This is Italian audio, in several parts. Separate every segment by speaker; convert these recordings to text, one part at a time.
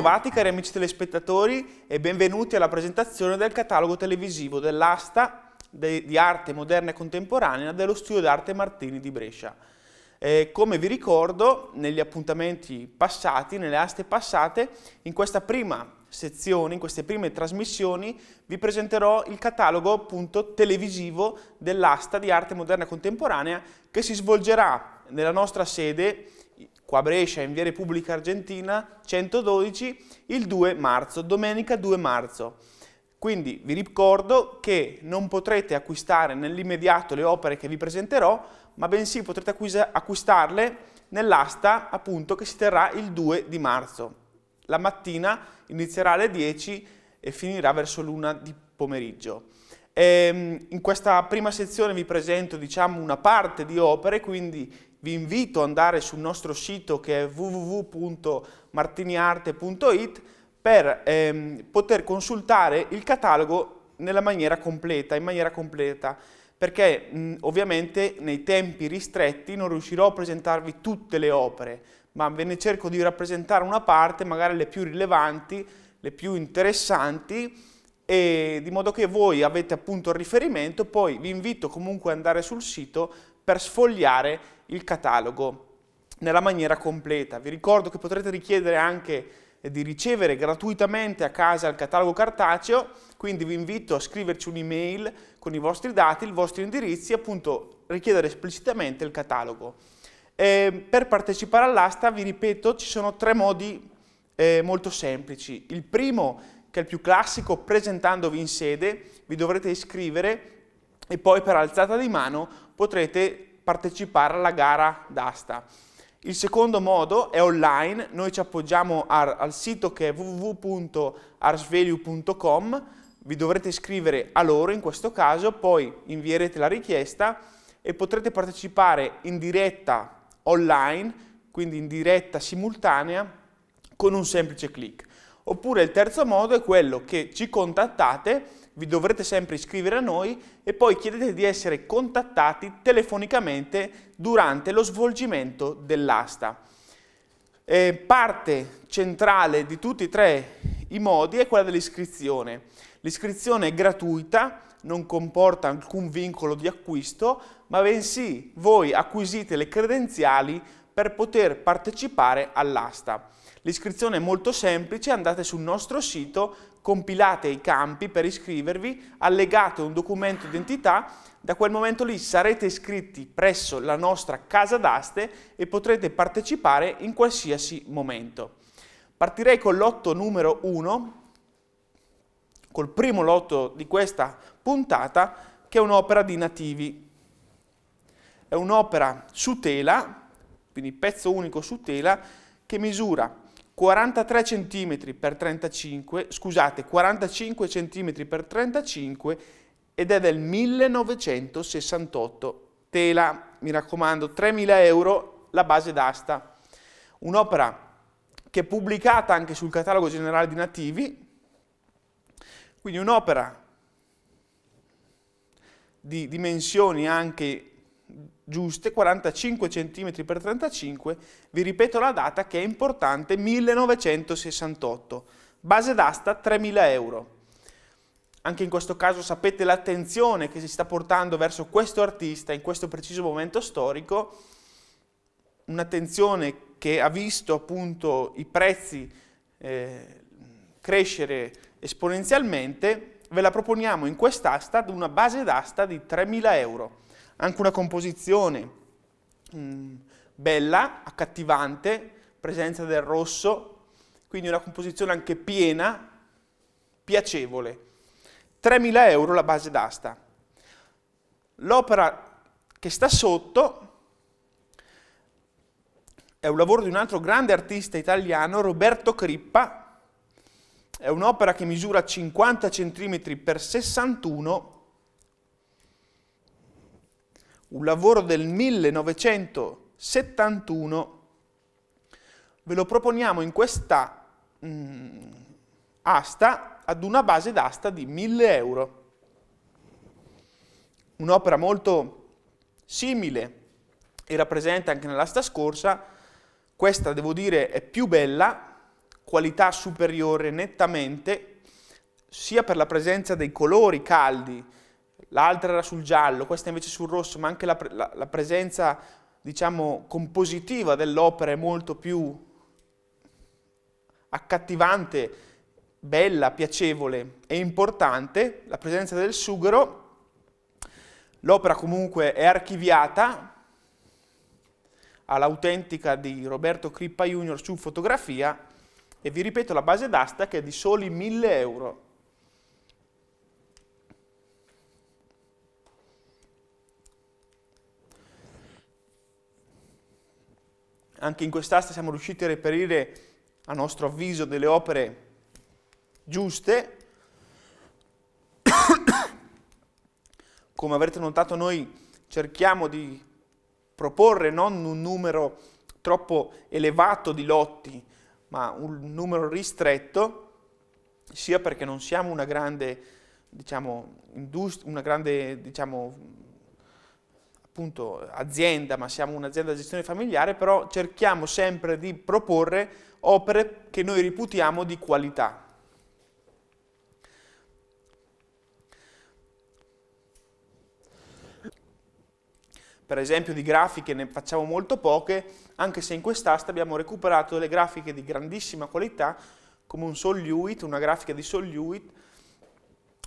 Speaker 1: Bentrovati cari amici telespettatori e benvenuti alla presentazione del catalogo televisivo dell'asta di arte moderna e contemporanea dello studio d'arte Martini di Brescia. Eh, come vi ricordo, negli appuntamenti passati, nelle aste passate, in questa prima sezione, in queste prime trasmissioni, vi presenterò il catalogo appunto televisivo dell'asta di arte moderna e contemporanea che si svolgerà nella nostra sede qua a Brescia, in via Repubblica Argentina, 112, il 2 marzo, domenica 2 marzo. Quindi vi ricordo che non potrete acquistare nell'immediato le opere che vi presenterò, ma bensì potrete acquistarle nell'asta appunto che si terrà il 2 di marzo. La mattina inizierà alle 10 e finirà verso l'una di pomeriggio. E ehm, in questa prima sezione vi presento diciamo, una parte di opere, quindi vi invito ad andare sul nostro sito che è www.martiniarte.it per ehm, poter consultare il catalogo nella maniera completa, in maniera completa, perché mh, ovviamente nei tempi ristretti non riuscirò a presentarvi tutte le opere, ma ve ne cerco di rappresentare una parte, magari le più rilevanti, le più interessanti, e di modo che voi avete appunto il riferimento, poi vi invito comunque ad andare sul sito per sfogliare il catalogo nella maniera completa. Vi ricordo che potrete richiedere anche eh, di ricevere gratuitamente a casa il catalogo cartaceo, quindi vi invito a scriverci un'email con i vostri dati, i vostri indirizzi e appunto richiedere esplicitamente il catalogo. Eh, per partecipare all'asta, vi ripeto, ci sono tre modi eh, molto semplici. Il primo, che è il più classico, presentandovi in sede, vi dovrete iscrivere e poi per alzata di mano potrete partecipare alla gara d'asta. Il secondo modo è online, noi ci appoggiamo al, al sito che è www.arsvalue.com, vi dovrete iscrivere a loro in questo caso, poi invierete la richiesta e potrete partecipare in diretta online, quindi in diretta simultanea, con un semplice clic. Oppure il terzo modo è quello che ci contattate, vi dovrete sempre iscrivere a noi e poi chiedete di essere contattati telefonicamente durante lo svolgimento dell'asta. Eh, parte centrale di tutti e tre i modi è quella dell'iscrizione. L'iscrizione è gratuita, non comporta alcun vincolo di acquisto, ma bensì voi acquisite le credenziali per poter partecipare all'asta. L'iscrizione è molto semplice, andate sul nostro sito compilate i campi per iscrivervi, allegate un documento d'identità, da quel momento lì sarete iscritti presso la nostra casa d'aste e potrete partecipare in qualsiasi momento. Partirei con lotto numero 1, col primo lotto di questa puntata, che è un'opera di nativi. È un'opera su tela, quindi pezzo unico su tela, che misura 43 cm x 35, scusate, 45 cm x 35 ed è del 1968. Tela, mi raccomando, 3.000 euro la base d'asta. Un'opera che è pubblicata anche sul catalogo generale di nativi, quindi un'opera di dimensioni anche giuste, 45 cm x 35, vi ripeto la data che è importante, 1968, base d'asta 3000 euro. Anche in questo caso sapete l'attenzione che si sta portando verso questo artista in questo preciso momento storico, un'attenzione che ha visto appunto i prezzi eh, crescere esponenzialmente, ve la proponiamo in quest'asta ad una base d'asta di 3.000 euro anche una composizione mh, mm, bella, accattivante, presenza del rosso, quindi una composizione anche piena, piacevole. 3.000 euro la base d'asta. L'opera che sta sotto è un lavoro di un altro grande artista italiano, Roberto Crippa, è un'opera che misura 50 cm x 61 un lavoro del 1971, ve lo proponiamo in questa mh, mm, asta ad una base d'asta di 1000 euro. Un'opera molto simile era presente anche nell'asta scorsa, questa devo dire è più bella, qualità superiore nettamente, sia per la presenza dei colori caldi, l'altra era sul giallo, questa invece sul rosso, ma anche la, la, la presenza, diciamo, compositiva dell'opera è molto più accattivante, bella, piacevole e importante, la presenza del sughero, l'opera comunque è archiviata all'autentica di Roberto Crippa Junior su fotografia e vi ripeto la base d'asta che è di soli 1000 euro. Anche in quest'asta siamo riusciti a reperire, a nostro avviso, delle opere giuste. Come avrete notato noi cerchiamo di proporre non un numero troppo elevato di lotti, ma un numero ristretto, sia perché non siamo una grande, diciamo, una grande diciamo, appunto azienda, ma siamo un'azienda di gestione familiare, però cerchiamo sempre di proporre opere che noi riputiamo di qualità. per esempio di grafiche ne facciamo molto poche, anche se in quest'asta abbiamo recuperato delle grafiche di grandissima qualità, come un Solluit, una grafica di Solluit,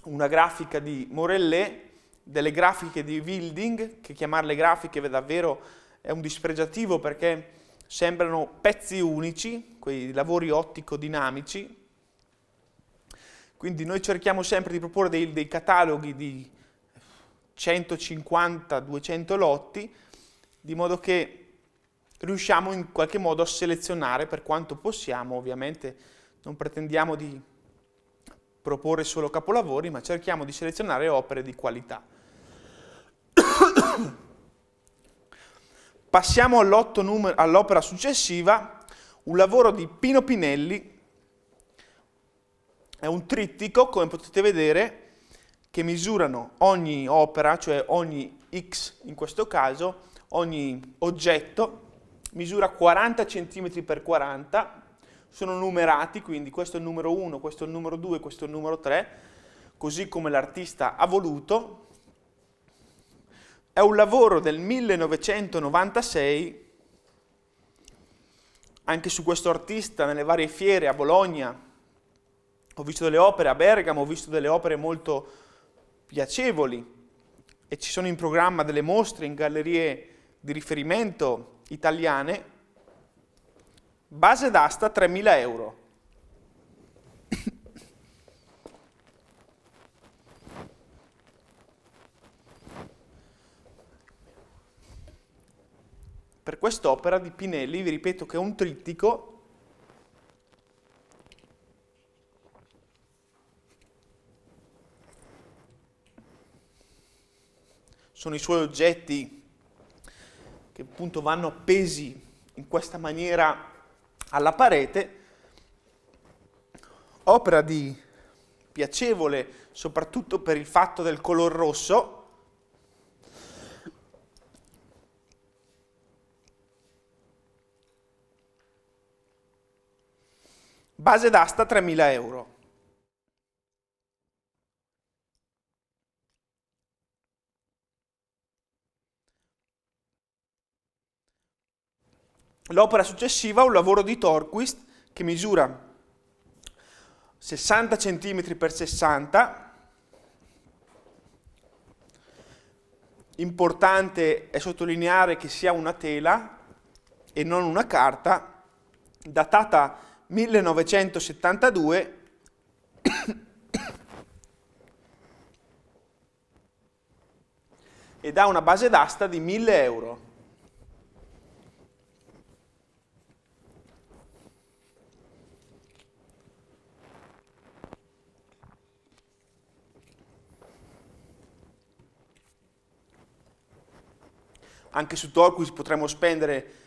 Speaker 1: una grafica di Morellet, delle grafiche di Wilding, che chiamarle grafiche è davvero è un dispregiativo perché sembrano pezzi unici, quei lavori ottico-dinamici. Quindi noi cerchiamo sempre di proporre dei, dei cataloghi di 150-200 lotti, di modo che riusciamo in qualche modo a selezionare per quanto possiamo, ovviamente non pretendiamo di proporre solo capolavori, ma cerchiamo di selezionare opere di qualità. Passiamo all'opera successiva, un lavoro di Pino Pinelli, è un trittico, come potete vedere, che misurano ogni opera, cioè ogni x in questo caso, ogni oggetto, misura 40 cm x 40, sono numerati, quindi questo è il numero 1, questo è il numero 2, questo è il numero 3, così come l'artista ha voluto, è un lavoro del 1996, anche su questo artista nelle varie fiere a Bologna, ho visto delle opere a Bergamo, ho visto delle opere molto piacevoli e ci sono in programma delle mostre in gallerie di riferimento italiane, base d'asta 3.000 euro. per quest'opera di Pinelli, vi ripeto che è un trittico sono i suoi oggetti che appunto vanno appesi in questa maniera alla parete, opera di piacevole soprattutto per il fatto del color rosso, Base d'asta 3.000 euro. L'opera successiva è un lavoro di Torquist che misura 60 cm x 60. Importante è sottolineare che sia una tela e non una carta, datata 1972 ed ha una base d'asta di 1000 euro. Anche su Torquist potremmo spendere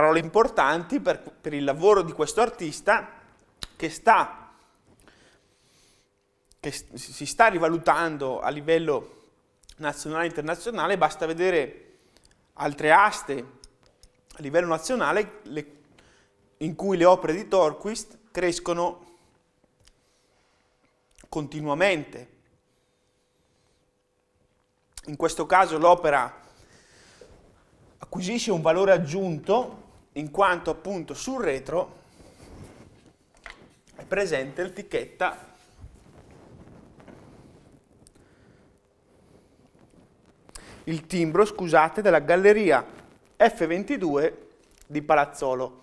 Speaker 1: parole importanti per, per il lavoro di questo artista che, sta, che si sta rivalutando a livello nazionale e internazionale, basta vedere altre aste a livello nazionale le, in cui le opere di Torquist crescono continuamente. In questo caso l'opera acquisisce un valore aggiunto in quanto appunto sul retro è presente l'etichetta il timbro, scusate, della galleria F22 di Palazzolo.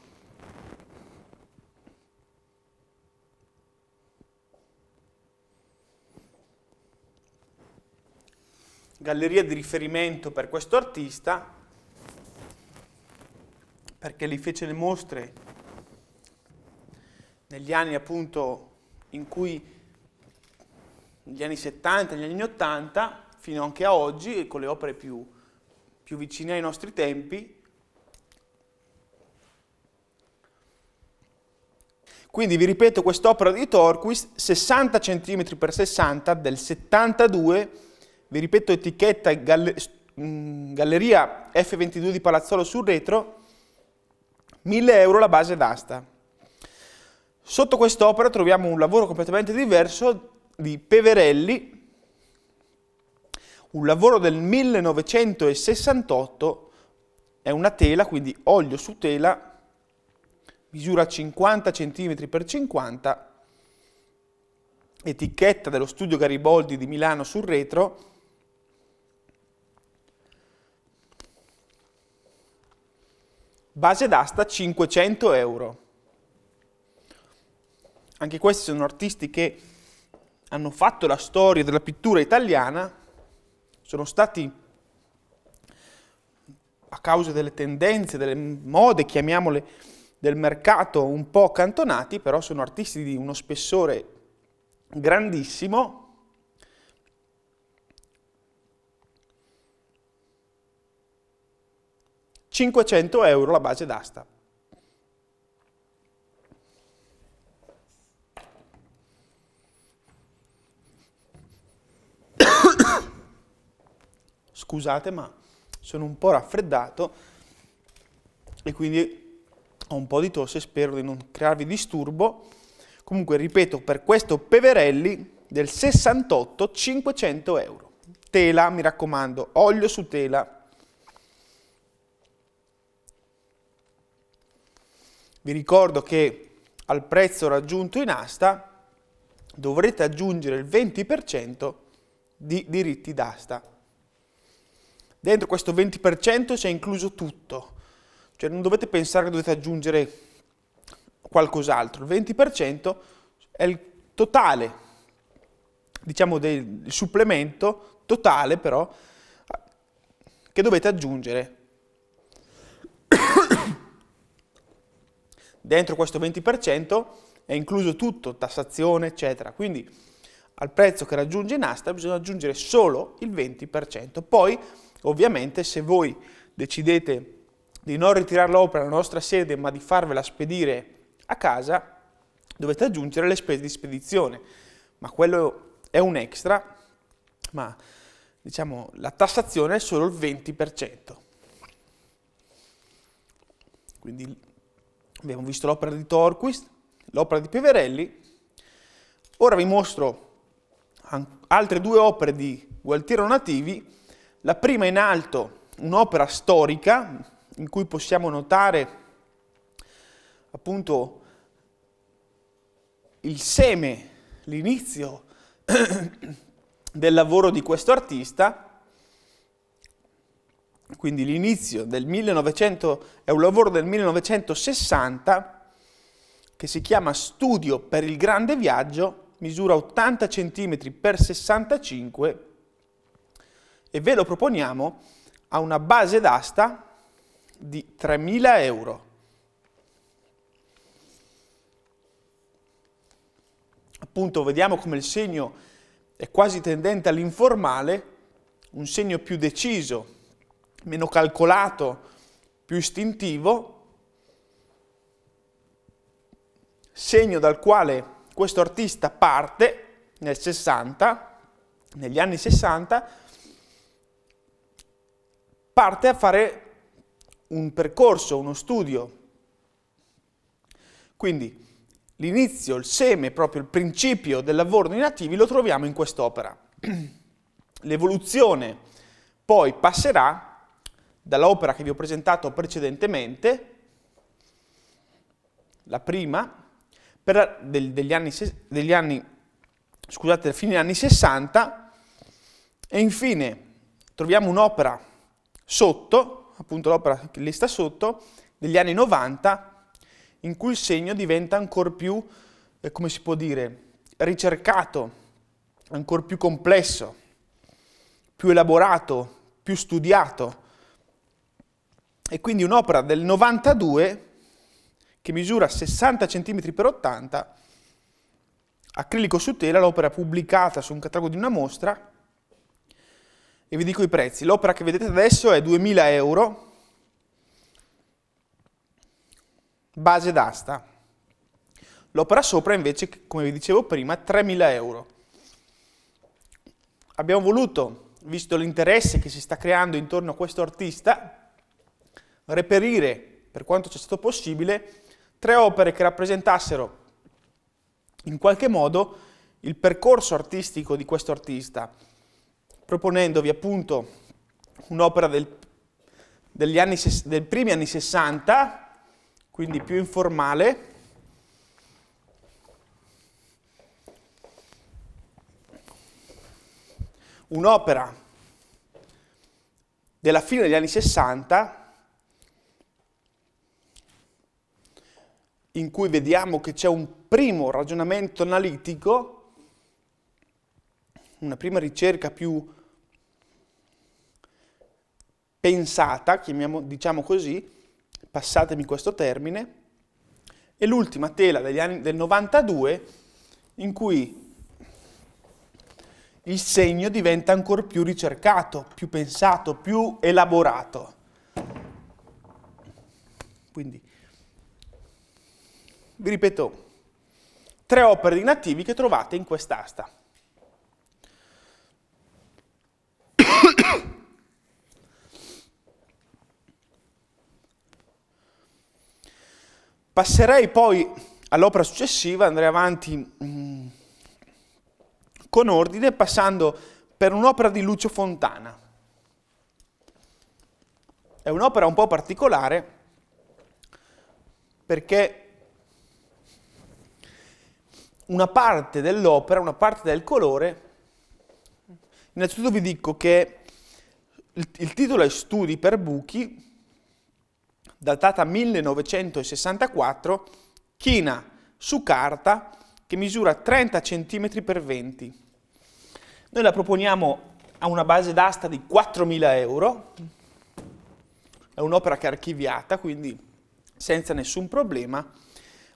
Speaker 1: Galleria di riferimento per questo artista perché li fece le mostre negli anni appunto in cui negli anni 70, negli anni 80, fino anche a oggi, con le opere più, più vicine ai nostri tempi. Quindi vi ripeto quest'opera di Torquist, 60 cm x 60 del 72, vi ripeto etichetta galle, mm, galleria F22 di Palazzolo sul retro, 1000 euro la base d'asta. Sotto quest'opera troviamo un lavoro completamente diverso di Peverelli, un lavoro del 1968, è una tela, quindi olio su tela, misura 50 cm x 50, etichetta dello studio Garibaldi di Milano sul retro, base d'asta 500 euro. Anche questi sono artisti che hanno fatto la storia della pittura italiana, sono stati a causa delle tendenze, delle mode, chiamiamole, del mercato un po' accantonati, però sono artisti di uno spessore grandissimo 500 euro la base d'asta. Scusate ma sono un po' raffreddato e quindi ho un po' di tosse, spero di non crearvi disturbo. Comunque ripeto, per questo Peverelli del 68 500 euro. Tela, mi raccomando, olio su tela Vi ricordo che al prezzo raggiunto in asta dovrete aggiungere il 20% di diritti d'asta. Dentro questo 20% c'è incluso tutto, cioè non dovete pensare che dovete aggiungere qualcos'altro, il 20% è il totale, diciamo del supplemento totale però che dovete aggiungere dentro questo 20% è incluso tutto, tassazione, eccetera. Quindi al prezzo che raggiunge Nasdaq bisogna aggiungere solo il 20%. Poi, ovviamente, se voi decidete di non ritirare l'opera alla nostra sede, ma di farvela spedire a casa, dovete aggiungere le spese di spedizione. Ma quello è un extra, ma diciamo la tassazione è solo il 20%. Quindi abbiamo visto l'opera di Torquist, l'opera di Peverelli, ora vi mostro altre due opere di Gualtiero Nativi, la prima in alto un'opera storica in cui possiamo notare appunto il seme, l'inizio del lavoro di questo artista, quindi l'inizio del 1900, è un lavoro del 1960 che si chiama Studio per il grande viaggio, misura 80 cm x 65 e ve lo proponiamo a una base d'asta di 3.000 euro. Appunto vediamo come il segno è quasi tendente all'informale, un segno più deciso meno calcolato, più istintivo, segno dal quale questo artista parte nel 60, negli anni 60, parte a fare un percorso, uno studio. Quindi l'inizio, il seme, proprio il principio del lavoro dei nativi lo troviamo in quest'opera. L'evoluzione poi passerà dall'opera che vi ho presentato precedentemente, la prima, per, del, degli, anni, degli anni, scusate, fine anni 60, e infine troviamo un'opera sotto, appunto l'opera che lì sta sotto, degli anni 90, in cui il segno diventa ancora più, eh, come si può dire, ricercato, ancora più complesso, più elaborato, più studiato, e quindi un'opera del 92 che misura 60 cm per 80 acrilico su tela, l'opera pubblicata su un catalogo di una mostra e vi dico i prezzi. L'opera che vedete adesso è 2000 euro, base d'asta. L'opera sopra invece, come vi dicevo prima, 3000 euro. Abbiamo voluto, visto l'interesse che si sta creando intorno a questo artista, reperire, per quanto ci è stato possibile, tre opere che rappresentassero in qualche modo il percorso artistico di questo artista, proponendovi appunto un'opera del, degli anni, del primi anni 60, quindi più informale, un'opera della fine degli anni 60 in cui vediamo che c'è un primo ragionamento analitico, una prima ricerca più pensata, chiamiamo, diciamo così, passatemi questo termine, e l'ultima tela degli anni del 92 in cui il segno diventa ancora più ricercato, più pensato, più elaborato. Quindi vi ripeto, tre opere di nativi che trovate in quest'asta. Passerei poi all'opera successiva, andrei avanti mm, con ordine, passando per un'opera di Lucio Fontana. È un'opera un po' particolare perché una parte dell'opera, una parte del colore, innanzitutto vi dico che il, il titolo è Studi per buchi, datata 1964, china su carta che misura 30 cm x 20. Noi la proponiamo a una base d'asta di 4.000 euro, è un'opera che è archiviata, quindi senza nessun problema.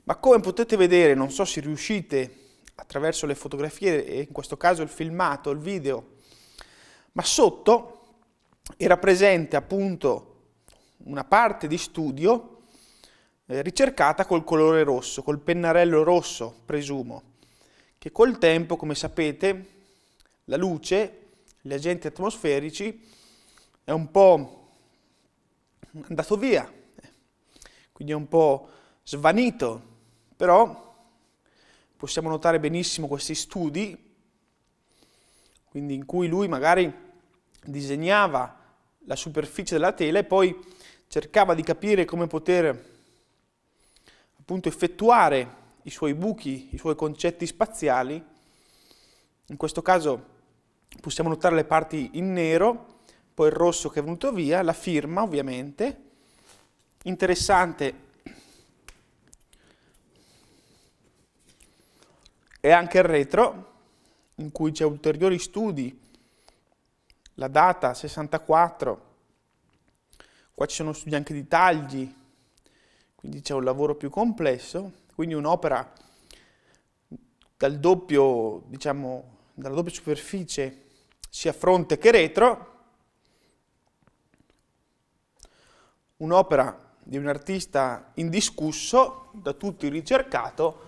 Speaker 1: Ma come potete vedere, non so se riuscite attraverso le fotografie e in questo caso il filmato, il video, ma sotto era presente appunto una parte di studio eh, ricercata col colore rosso, col pennarello rosso, presumo, che col tempo, come sapete, la luce, gli agenti atmosferici, è un po' andato via, eh, quindi è un po' svanito però possiamo notare benissimo questi studi, quindi in cui lui magari disegnava la superficie della tela e poi cercava di capire come poter appunto effettuare i suoi buchi, i suoi concetti spaziali. In questo caso possiamo notare le parti in nero, poi il rosso che è venuto via, la firma ovviamente. Interessante e anche il retro, in cui c'è ulteriori studi, la data 64, qua ci sono studi anche di tagli, quindi c'è un lavoro più complesso, quindi un'opera dal doppio, diciamo, dalla doppia superficie sia fronte che retro, un'opera di un artista indiscusso, da tutti ricercato,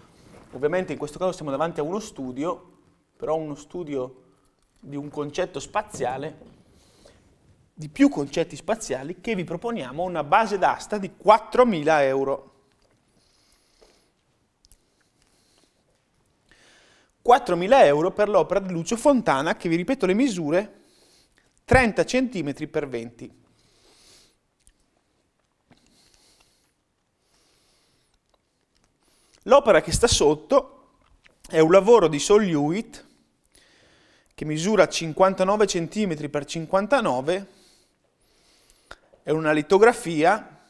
Speaker 1: Ovviamente in questo caso siamo davanti a uno studio, però uno studio di un concetto spaziale, di più concetti spaziali, che vi proponiamo una base d'asta di 4.000 euro. 4.000 euro per l'opera di Lucio Fontana, che vi ripeto le misure, 30 cm per 20 L'opera che sta sotto è un lavoro di Sol Hewitt che misura 59 cm per 59, è una litografia,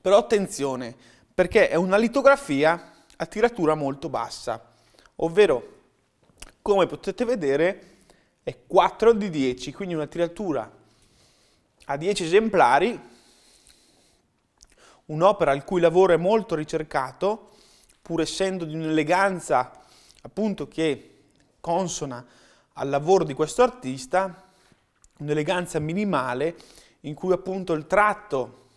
Speaker 1: però attenzione, perché è una litografia a tiratura molto bassa, ovvero, come potete vedere, è 4 di 10, quindi una tiratura a 10 esemplari, un'opera il cui lavoro è molto ricercato, pur essendo di un'eleganza appunto che consona al lavoro di questo artista, un'eleganza minimale in cui appunto il tratto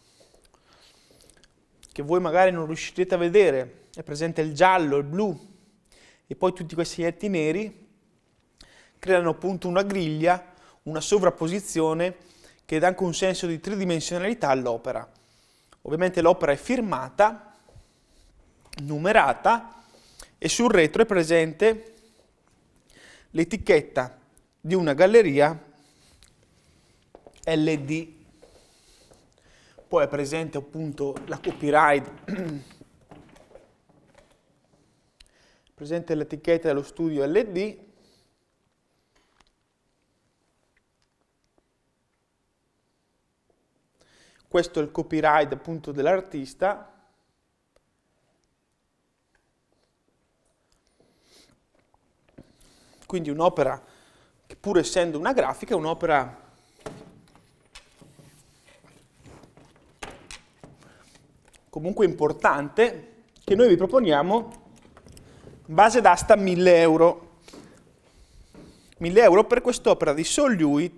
Speaker 1: che voi magari non riuscirete a vedere, è presente il giallo, il blu e poi tutti questi netti neri, creano appunto una griglia, una sovrapposizione che dà anche un senso di tridimensionalità all'opera. Ovviamente l'opera è firmata, numerata e sul retro è presente l'etichetta di una galleria LD. Poi è presente appunto la copyright, presente l'etichetta dello studio LD questo è il copyright appunto dell'artista Quindi un'opera che pur essendo una grafica è un'opera comunque importante che noi vi proponiamo base d'asta 1000 euro. 1000 euro per quest'opera di Soliui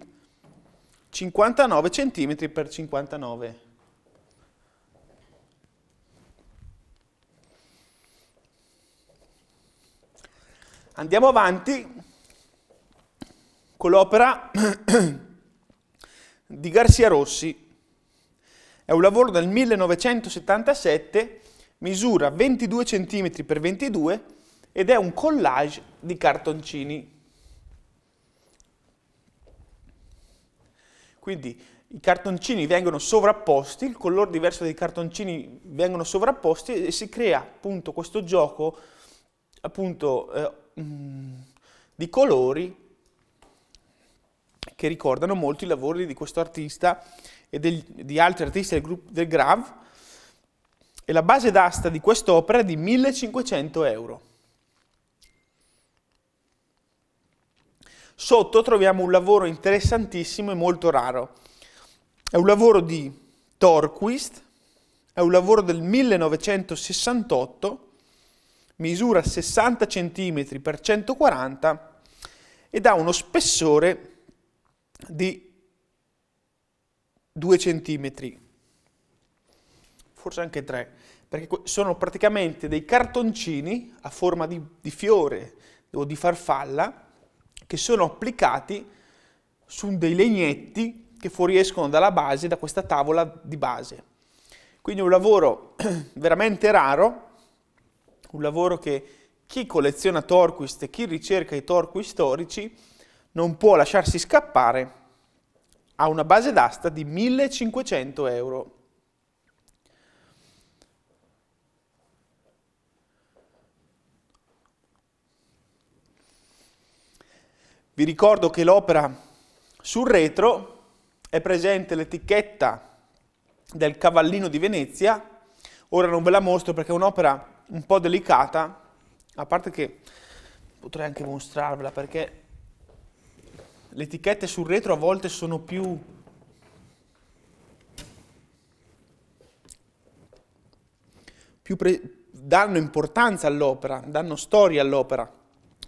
Speaker 1: 59 cm x 59 Andiamo avanti con l'opera di Garcia Rossi. È un lavoro del 1977, misura 22 cm x 22 ed è un collage di cartoncini. Quindi i cartoncini vengono sovrapposti, il colore diverso dei cartoncini vengono sovrapposti e si crea appunto questo gioco appunto eh, mm, di colori che ricordano molto i lavori di questo artista e del, di altri artisti del gruppo del Grav e la base d'asta di quest'opera è di 1500 euro. Sotto troviamo un lavoro interessantissimo e molto raro. È un lavoro di Torquist, è un lavoro del 1968, misura 60 cm x 140 ed ha uno spessore di 2 centimetri, forse anche 3, perché sono praticamente dei cartoncini a forma di, di fiore o di farfalla che sono applicati su dei legnetti che fuoriescono dalla base, da questa tavola di base. Quindi un lavoro veramente raro, un lavoro che chi colleziona Torquist e chi ricerca i Torqui storici non può lasciarsi scappare a una base d'asta di 1500 euro. Vi ricordo che l'opera sul retro è presente l'etichetta del Cavallino di Venezia, ora non ve la mostro perché è un'opera un po' delicata, a parte che potrei anche mostrarvela perché le etichette sul retro a volte sono più danno importanza all'opera, danno storia all'opera.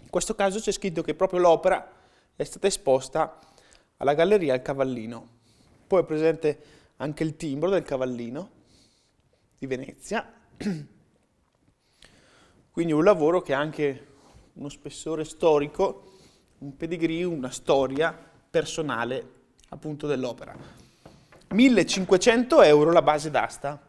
Speaker 1: In questo caso c'è scritto che proprio l'opera è stata esposta alla galleria al Cavallino. Poi è presente anche il timbro del Cavallino di Venezia. Quindi un lavoro che ha anche uno spessore storico un pedigree, una storia personale appunto dell'opera. 1500 euro la base d'asta.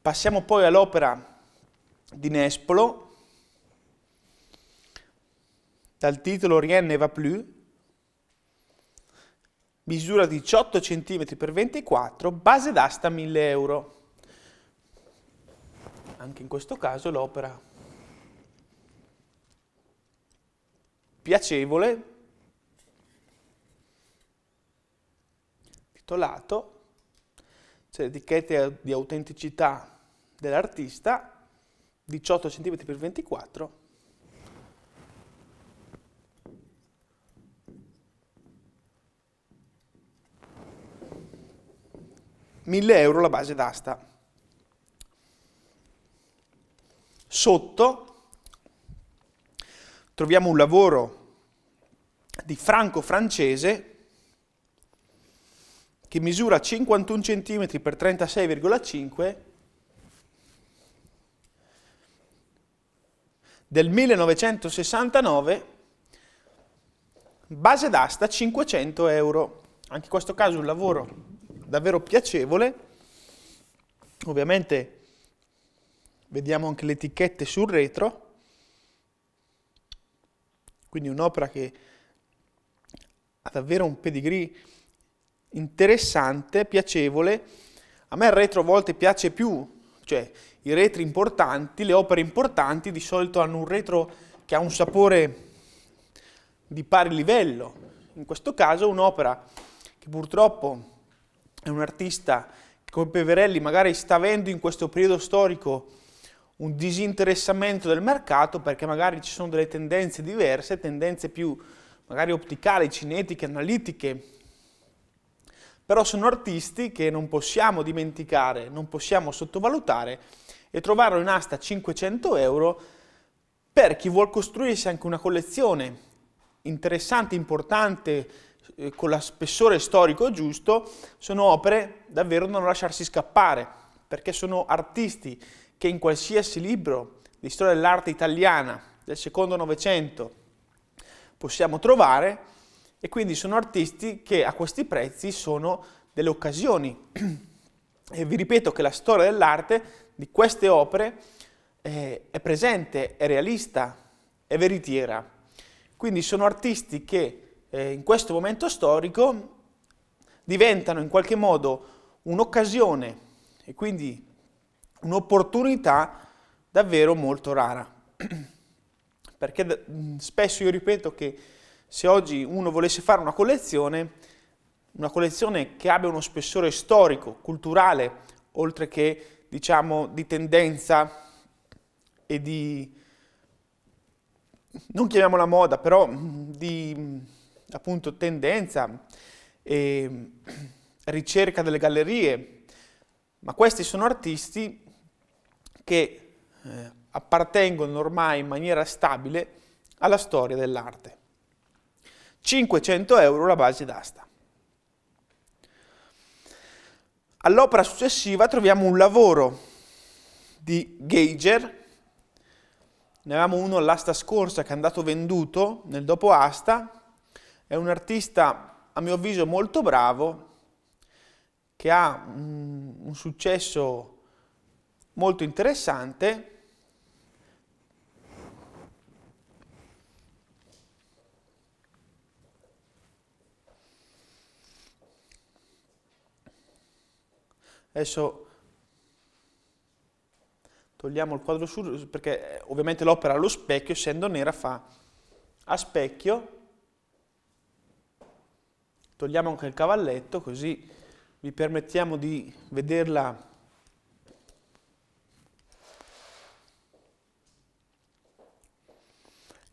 Speaker 1: Passiamo poi all'opera di Nespolo, dal titolo Rien ne va plus, misura 18 cm x 24, base d'asta 1000 euro. Anche in questo caso l'opera piacevole, titolato, c'è cioè l'etichetta di autenticità dell'artista, 18 cm x 24, 1000 euro la base d'asta. Sotto troviamo un lavoro di franco francese che misura 51 cm x 36,5 del 1969, base d'asta 500 euro. Anche in questo caso un lavoro davvero piacevole. Ovviamente vediamo anche le etichette sul retro, quindi un'opera che ha davvero un pedigree interessante, piacevole. A me il retro a volte piace più, cioè i retri importanti, le opere importanti di solito hanno un retro che ha un sapore di pari livello. In questo caso un'opera che purtroppo è un artista come Peverelli magari sta avendo in questo periodo storico un disinteressamento del mercato perché magari ci sono delle tendenze diverse, tendenze più magari opticali, cinetiche, analitiche, però sono artisti che non possiamo dimenticare, non possiamo sottovalutare e trovarlo in asta a 500 euro per chi vuol costruirsi anche una collezione interessante, importante, eh, con lo spessore storico giusto, sono opere davvero da non lasciarsi scappare, perché sono artisti che in qualsiasi libro di storia dell'arte italiana del secondo Novecento possiamo trovare e quindi sono artisti che a questi prezzi sono delle occasioni. E vi ripeto che la storia dell'arte di queste opere eh, è presente, è realista, è veritiera. Quindi sono artisti che eh, in questo momento storico diventano in qualche modo un'occasione e quindi un'opportunità davvero molto rara. Perché spesso io ripeto che se oggi uno volesse fare una collezione, una collezione che abbia uno spessore storico, culturale, oltre che diciamo di tendenza e di, non chiamiamola moda, però di appunto tendenza e ricerca delle gallerie, ma questi sono artisti che eh, appartengono ormai in maniera stabile alla storia dell'arte. 500 euro la base d'asta. All'opera successiva troviamo un lavoro di Geiger, ne avevamo uno all'asta scorsa che è andato venduto nel dopo asta, è un artista, a mio avviso, molto bravo, che ha mm, un successo molto interessante, Adesso togliamo il quadro su perché eh, ovviamente l'opera allo specchio, essendo nera, fa a specchio Togliamo anche il cavalletto così vi permettiamo di vederla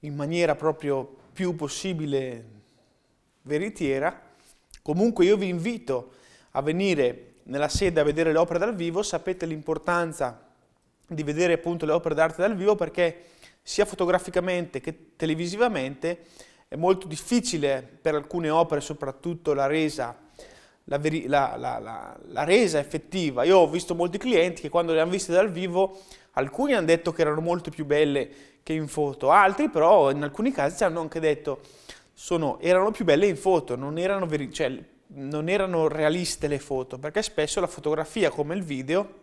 Speaker 1: in maniera proprio più possibile veritiera. Comunque io vi invito a venire nella sede a vedere le opere dal vivo, sapete l'importanza di vedere appunto le opere d'arte dal vivo perché sia fotograficamente che televisivamente è molto difficile per alcune opere, soprattutto la resa, la, la, la, la resa effettiva. Io ho visto molti clienti che quando le hanno viste dal vivo, alcuni hanno detto che erano molto più belle che in foto, altri però in alcuni casi ci hanno anche detto sono, erano più belle in foto, non erano, cioè, non erano realiste le foto, perché spesso la fotografia come il video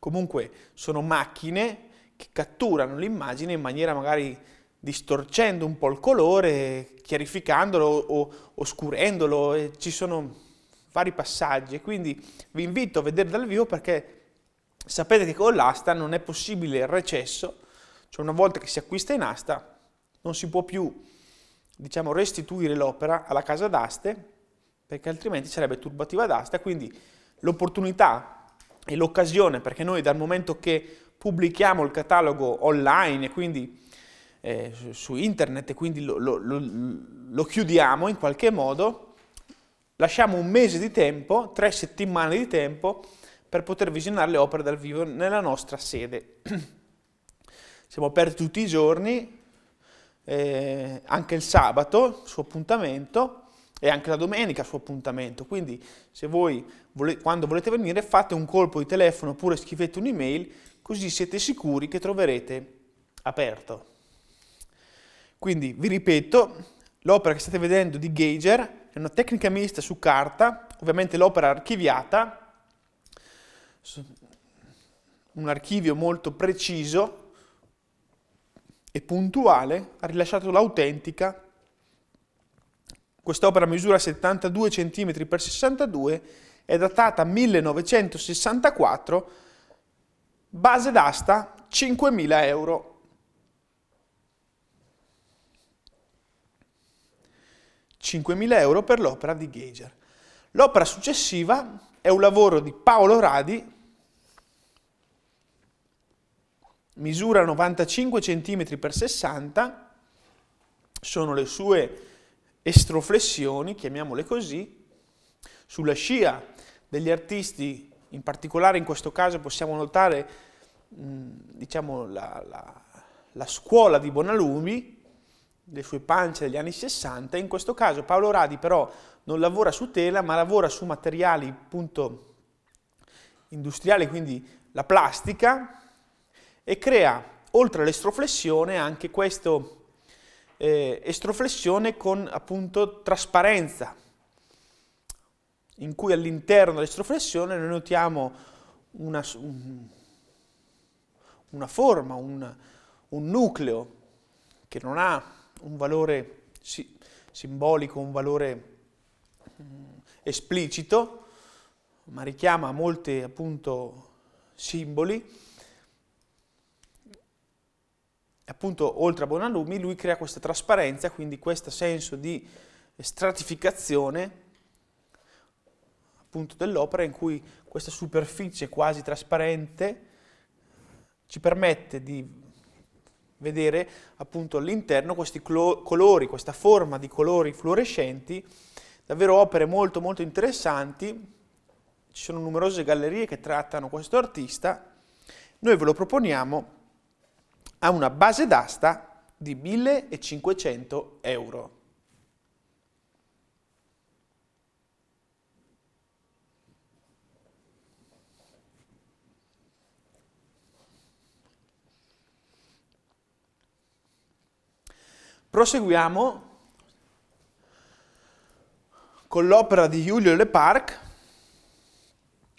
Speaker 1: comunque sono macchine che catturano l'immagine in maniera magari distorcendo un po' il colore, chiarificandolo o oscurendolo, e ci sono vari passaggi. quindi vi invito a vedere dal vivo perché sapete che con l'asta non è possibile il recesso, cioè una volta che si acquista in asta non si può più diciamo, restituire l'opera alla casa d'aste perché altrimenti sarebbe turbativa d'asta, quindi l'opportunità e l'occasione, perché noi dal momento che pubblichiamo il catalogo online e quindi eh, su internet e quindi lo, lo, lo, lo chiudiamo in qualche modo, lasciamo un mese di tempo, tre settimane di tempo per poter visionare le opere dal vivo nella nostra sede. Siamo aperti tutti i giorni, eh, anche il sabato, il suo appuntamento, e anche la domenica il suo appuntamento. Quindi se voi, vole quando volete venire, fate un colpo di telefono oppure scrivete un'email, così siete sicuri che troverete aperto. Quindi, vi ripeto, l'opera che state vedendo di Geiger è una tecnica mista su carta, ovviamente l'opera archiviata, un archivio molto preciso e puntuale, ha rilasciato l'autentica. Quest'opera misura 72 cm x 62, è datata 1964, base d'asta 5.000 euro. 5.000 euro per l'opera di Geiger. L'opera successiva è un lavoro di Paolo Radi, misura 95 cm x 60, sono le sue estroflessioni, chiamiamole così, sulla scia degli artisti, in particolare in questo caso possiamo notare diciamo, la, la, la scuola di Bonalumi, le sue pance degli anni 60. In questo caso Paolo Radi però non lavora su tela, ma lavora su materiali appunto industriali, quindi la plastica, e crea, oltre all'estroflessione, anche questo eh, estroflessione con appunto trasparenza, in cui all'interno dell'estroflessione noi notiamo una, un, una forma, un, un nucleo che non ha un valore si, simbolico, un valore mh, mm, esplicito, ma richiama molti appunto simboli. Appunto, oltre a Bonalumi, lui crea questa trasparenza, quindi questo senso di stratificazione appunto dell'opera in cui questa superficie quasi trasparente ci permette di vedere appunto all'interno questi colori, questa forma di colori fluorescenti, davvero opere molto molto interessanti, ci sono numerose gallerie che trattano questo artista, noi ve lo proponiamo a una base d'asta di 1500 euro. Proseguiamo con l'opera di Giulio Parc,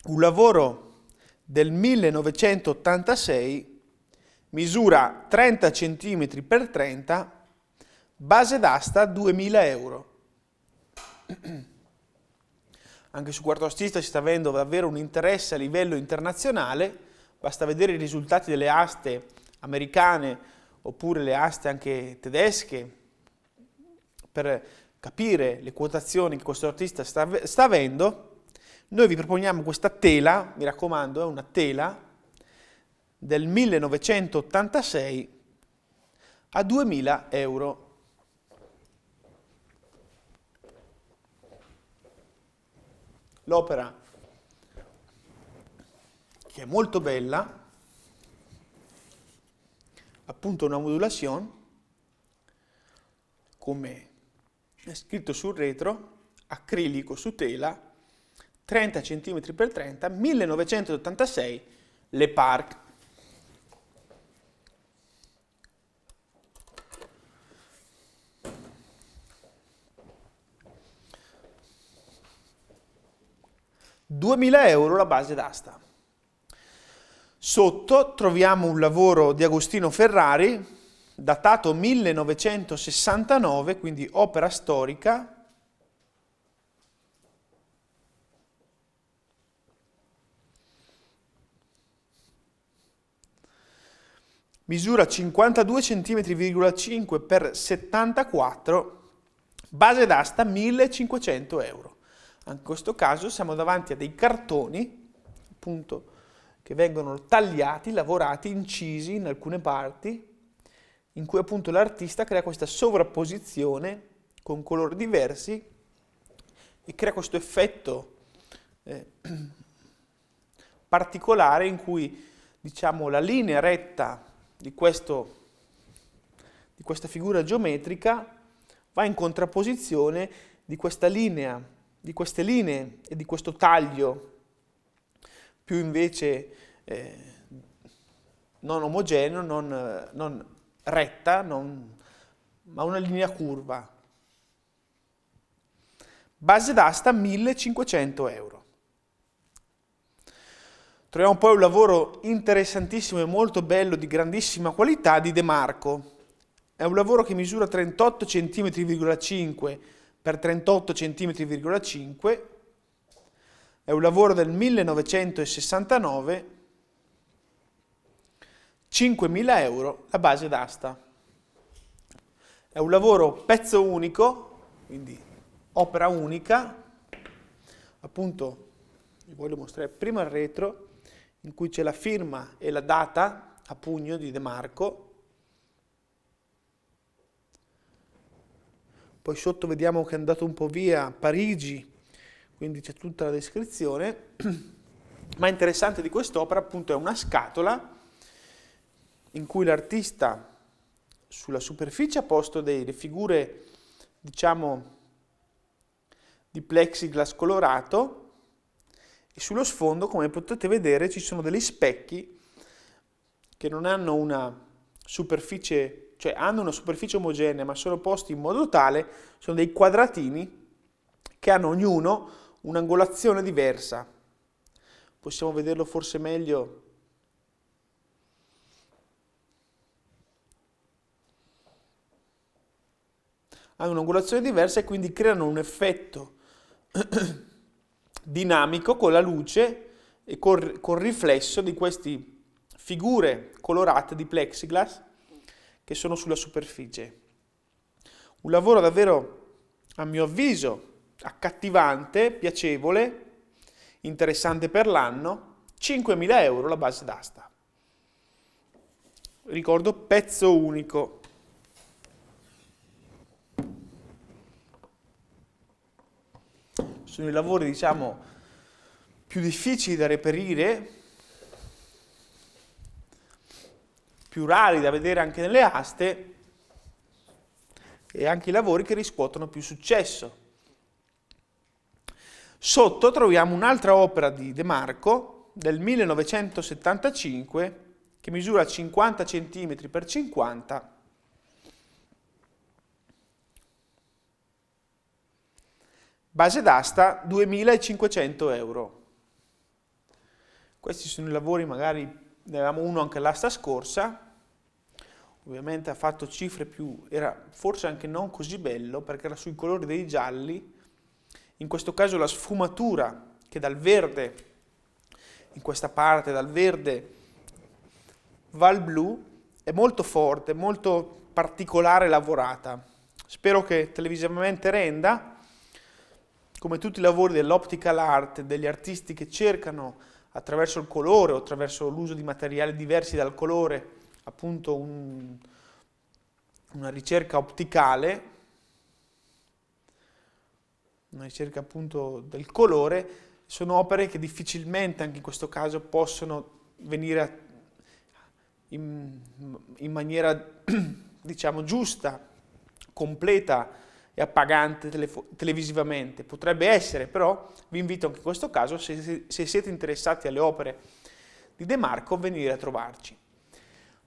Speaker 1: un lavoro del 1986, misura 30 cm x 30, base d'asta 2000 euro. Anche su Quarto Astista si sta avendo davvero un interesse a livello internazionale, basta vedere i risultati delle aste americane oppure le aste anche tedesche per capire le quotazioni che questo artista sta, sta avendo, noi vi proponiamo questa tela, mi raccomando è una tela, del 1986 a 2000 euro. L'opera, che è molto bella, appunto una modulazione, come è scritto sul retro, acrilico su tela, 30 cm x 30, 1986, Le Parc. Duemila euro la base d'asta. Sotto troviamo un lavoro di Agostino Ferrari, datato 1969, quindi opera storica, misura 52,5 cm per 74, base d'asta 1500 euro. Anche in questo caso siamo davanti a dei cartoni, appunto, che vengono tagliati, lavorati, incisi in alcune parti, in cui appunto l'artista crea questa sovrapposizione con colori diversi e crea questo effetto eh, particolare in cui diciamo, la linea retta di, questo, di questa figura geometrica va in contrapposizione di questa linea, di queste linee e di questo taglio più invece eh, non omogeneo, non, non retta, non, ma una linea curva. Base d'asta 1500 euro. Troviamo poi un lavoro interessantissimo e molto bello di grandissima qualità di De Marco. È un lavoro che misura 38,5 cm x 38,5 cm è un lavoro del 1969, 5.000 euro la base d'asta. È un lavoro pezzo unico, quindi opera unica, appunto vi voglio mostrare prima il retro, in cui c'è la firma e la data a pugno di De Marco, poi sotto vediamo che è andato un po' via Parigi quindi c'è tutta la descrizione, ma interessante di quest'opera appunto è una scatola in cui l'artista sulla superficie ha posto delle figure, diciamo, di plexiglass colorato e sullo sfondo, come potete vedere, ci sono degli specchi che non hanno una superficie, cioè hanno una superficie omogenea, ma sono posti in modo tale, sono dei quadratini che hanno ognuno un'angolazione diversa. Possiamo vederlo forse meglio hanno un'angolazione diversa e quindi creano un effetto dinamico con la luce e col, col riflesso di queste figure colorate di plexiglass che sono sulla superficie. Un lavoro davvero, a mio avviso, accattivante, piacevole, interessante per l'anno, 5.000 euro la base d'asta. Ricordo pezzo unico. Sono i lavori, diciamo, più difficili da reperire, più rari da vedere anche nelle aste e anche i lavori che riscuotono più successo. Sotto troviamo un'altra opera di De Marco del 1975 che misura 50 cm x 50 base d'asta 2500 euro. Questi sono i lavori, magari ne avevamo uno anche l'asta scorsa, ovviamente ha fatto cifre più, era forse anche non così bello perché era sui colori dei gialli, in questo caso la sfumatura che dal verde, in questa parte dal verde va al blu, è molto forte, molto particolare, lavorata. Spero che televisivamente renda, come tutti i lavori dell'optical art, degli artisti che cercano attraverso il colore o attraverso l'uso di materiali diversi dal colore, appunto un, una ricerca opticale, una ricerca appunto del colore, sono opere che difficilmente anche in questo caso possono venire a, in, in, maniera diciamo giusta, completa e appagante televisivamente. Potrebbe essere, però vi invito anche in questo caso, se, se siete interessati alle opere di De Marco, a venire a trovarci.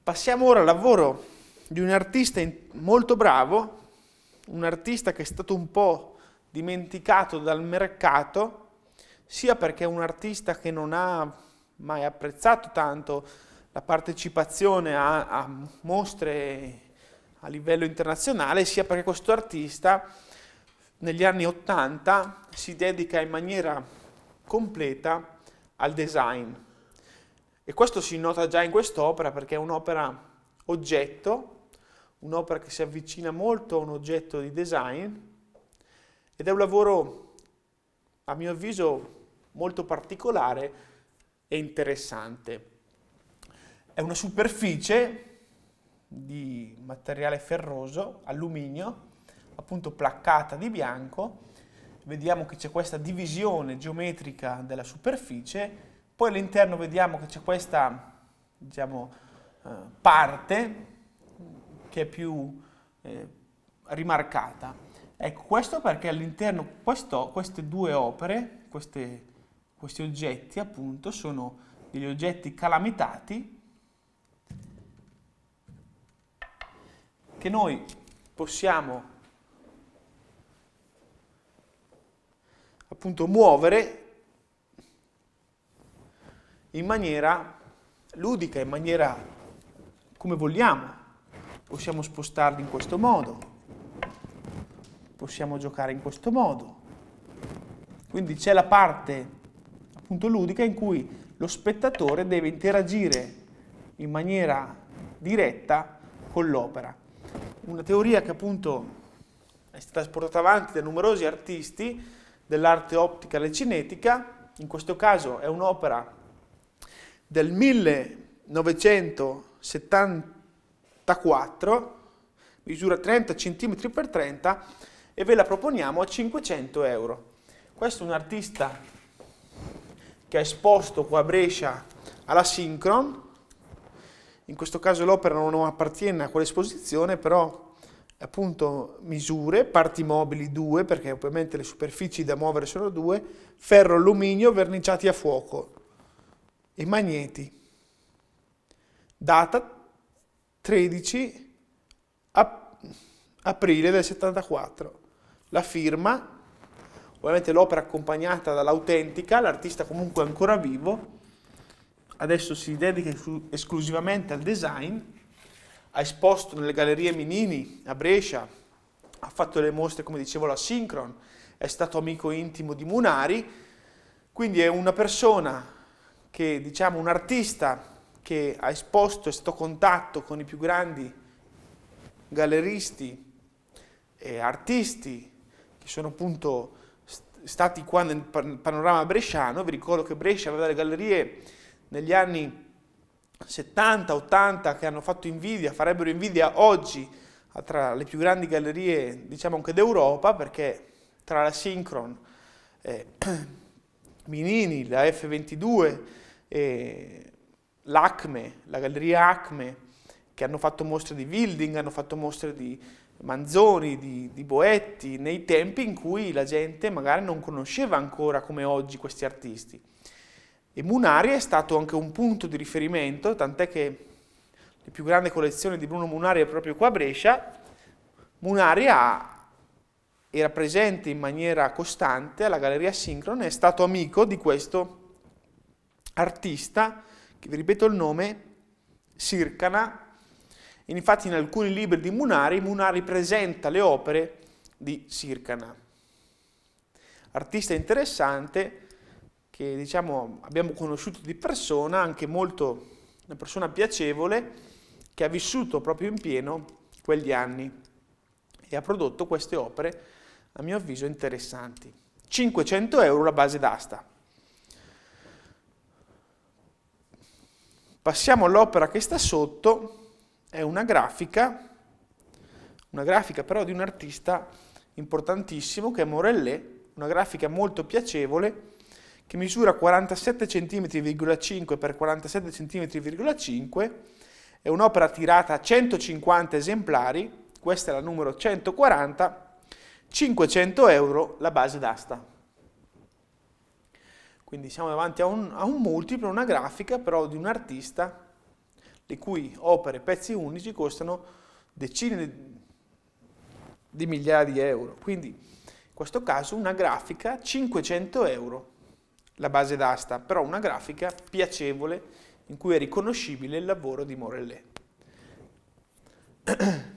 Speaker 1: Passiamo ora al lavoro di un artista molto bravo, un artista che è stato un po' dimenticato dal mercato, sia perché è un artista che non ha mai apprezzato tanto la partecipazione a, a mostre a livello internazionale, sia perché questo artista negli anni 80 si dedica in maniera completa al design. E questo si nota già in quest'opera perché è un'opera oggetto, un'opera che si avvicina molto a un oggetto di design, ed è un lavoro, a mio avviso, molto particolare e interessante. È una superficie di materiale ferroso, alluminio, appunto placcata di bianco. Vediamo che c'è questa divisione geometrica della superficie, poi all'interno vediamo che c'è questa diciamo, eh, parte che è più eh, rimarcata. Ecco, questo perché all'interno, queste due opere, queste, questi oggetti appunto, sono degli oggetti calamitati che noi possiamo appunto muovere in maniera ludica, in maniera come vogliamo. Possiamo spostarli in questo modo possiamo giocare in questo modo. Quindi c'è la parte appunto ludica in cui lo spettatore deve interagire in maniera diretta con l'opera. Una teoria che appunto è stata portata avanti da numerosi artisti dell'arte ottica e cinetica, in questo caso è un'opera del 1974, misura 30 cm x 30, e ve la proponiamo a 500 euro. Questo è un artista che ha esposto qua a Brescia alla Synchron, in questo caso l'opera non appartiene a quell'esposizione, però appunto misure, parti mobili due, perché ovviamente le superfici da muovere sono due, ferro, alluminio, verniciati a fuoco e magneti. Data 13 aprile del 74 la firma, ovviamente l'opera accompagnata dall'autentica, l'artista comunque ancora vivo, adesso si dedica esclusivamente al design, ha esposto nelle gallerie Minini a Brescia, ha fatto le mostre come dicevo la Synchron, è stato amico intimo di Munari, quindi è una persona che diciamo un artista che ha esposto e stato a contatto con i più grandi galleristi e artisti che sono appunto stati qua nel panorama bresciano, vi ricordo che Brescia aveva delle gallerie negli anni 70, 80 che hanno fatto invidia, farebbero invidia oggi tra le più grandi gallerie diciamo anche d'Europa perché tra la Synchron, eh, Minini, la F22, eh, l'Acme, la galleria Acme che hanno fatto mostre di Wilding, hanno fatto mostre di Manzoni, di, di, Boetti, nei tempi in cui la gente magari non conosceva ancora come oggi questi artisti. E Munari è stato anche un punto di riferimento, tant'è che la più grande collezione di Bruno Munari è proprio qua a Brescia. Munari ha, era presente in maniera costante alla Galleria Sincron e è stato amico di questo artista, che vi ripeto il nome, Sircana, Infatti in alcuni libri di Munari, Munari presenta le opere di Sircana. Artista interessante che diciamo, abbiamo conosciuto di persona, anche molto una persona piacevole, che ha vissuto proprio in pieno quegli anni e ha prodotto queste opere, a mio avviso, interessanti. 500 euro la base d'asta. Passiamo all'opera che sta sotto, è una grafica, una grafica però di un artista importantissimo che è Morellet, una grafica molto piacevole che misura 47 cm,5 x 47 cm,5, è un'opera tirata a 150 esemplari, questa è la numero 140, 500 euro la base d'asta. Quindi siamo davanti a un, a un multiplo, una grafica però di un artista le cui opere, pezzi unici, costano decine di migliaia di euro. Quindi in questo caso una grafica 500 euro, la base d'asta, però una grafica piacevole in cui è riconoscibile il lavoro di Morellet.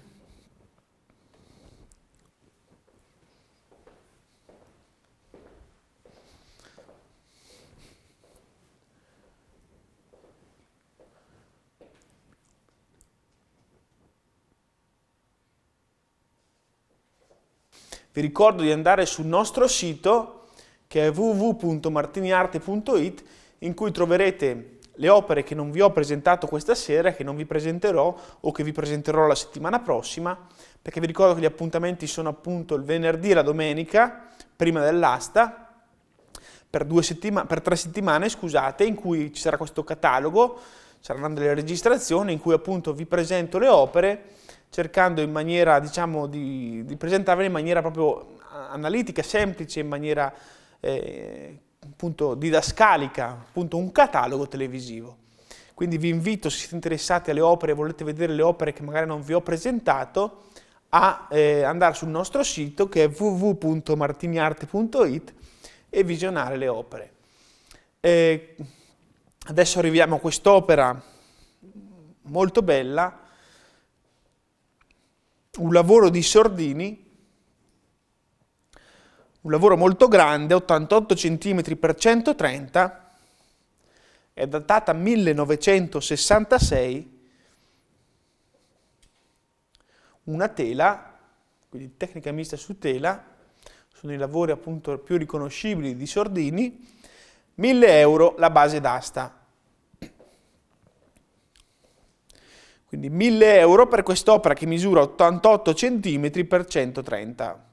Speaker 1: Vi ricordo di andare sul nostro sito che è www.martiniarte.it in cui troverete le opere che non vi ho presentato questa sera, che non vi presenterò o che vi presenterò la settimana prossima, perché vi ricordo che gli appuntamenti sono appunto il venerdì e la domenica, prima dell'asta, per, per, tre settimane, scusate, in cui ci sarà questo catalogo, saranno delle registrazioni in cui appunto vi presento le opere cercando in maniera, diciamo, di, di presentarvela in maniera proprio analitica, semplice, in maniera eh, appunto didascalica, appunto un catalogo televisivo. Quindi vi invito, se siete interessati alle opere, volete vedere le opere che magari non vi ho presentato, a eh, andare sul nostro sito che è www.martiniarte.it e visionare le opere. Eh, adesso arriviamo a quest'opera molto bella, un lavoro di Sordini, un lavoro molto grande, 88 cm x 130, è datata 1966, una tela, quindi tecnica mista su tela, sono i lavori appunto più riconoscibili di Sordini, 1000 euro la base d'asta, Quindi 1000 euro per quest'opera che misura 88 cm per 130.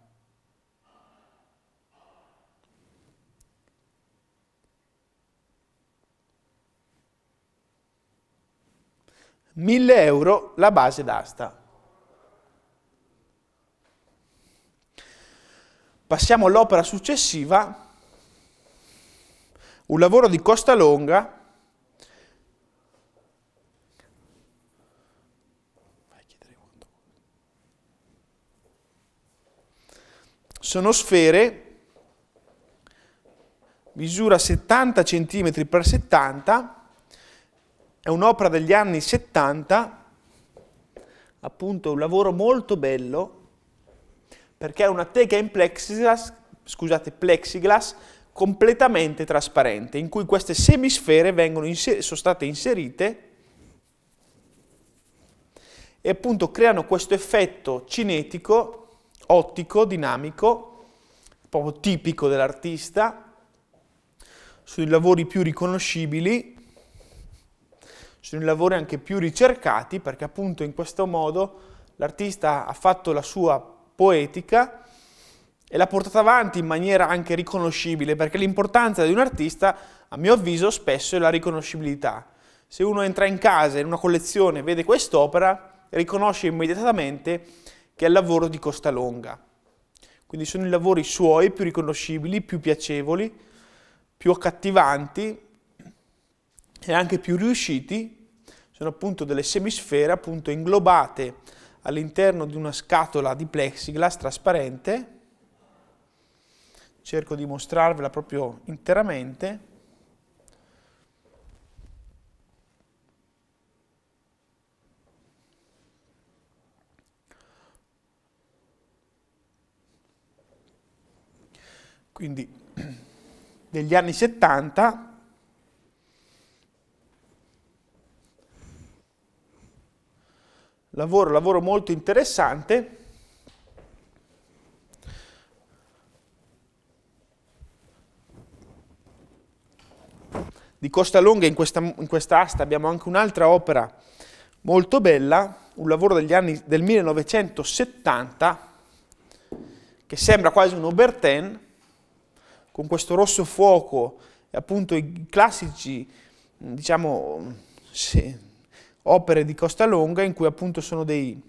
Speaker 1: 1000 euro la base d'asta. Passiamo all'opera successiva, un lavoro di Costa Longa Sono sfere, misura 70 cm x 70, è un'opera degli anni 70, appunto un lavoro molto bello, perché è una teca in plexiglass, scusate, plexiglass completamente trasparente, in cui queste semisfere vengono sono state inserite e appunto creano questo effetto cinetico ottico, dinamico, proprio tipico dell'artista, sui lavori più riconoscibili, sui lavori anche più ricercati, perché appunto in questo modo l'artista ha fatto la sua poetica e l'ha portata avanti in maniera anche riconoscibile, perché l'importanza di un artista, a mio avviso, spesso è la riconoscibilità. Se uno entra in casa, in una collezione, vede quest'opera, riconosce immediatamente che è il lavoro di Costa Longa. Quindi sono i lavori suoi più riconoscibili, più piacevoli, più accattivanti e anche più riusciti, sono appunto delle semisfere appunto inglobate all'interno di una scatola di plexiglass trasparente, cerco di mostrarvela proprio interamente, quindi degli anni 70, lavoro, lavoro molto interessante. Di Costa Longa in questa, in questa asta abbiamo anche un'altra opera molto bella, un lavoro degli anni del 1970 che sembra quasi un Obertin, con questo rosso fuoco, appunto i classici, diciamo, sì, opere di Costa Longa in cui appunto sono dei,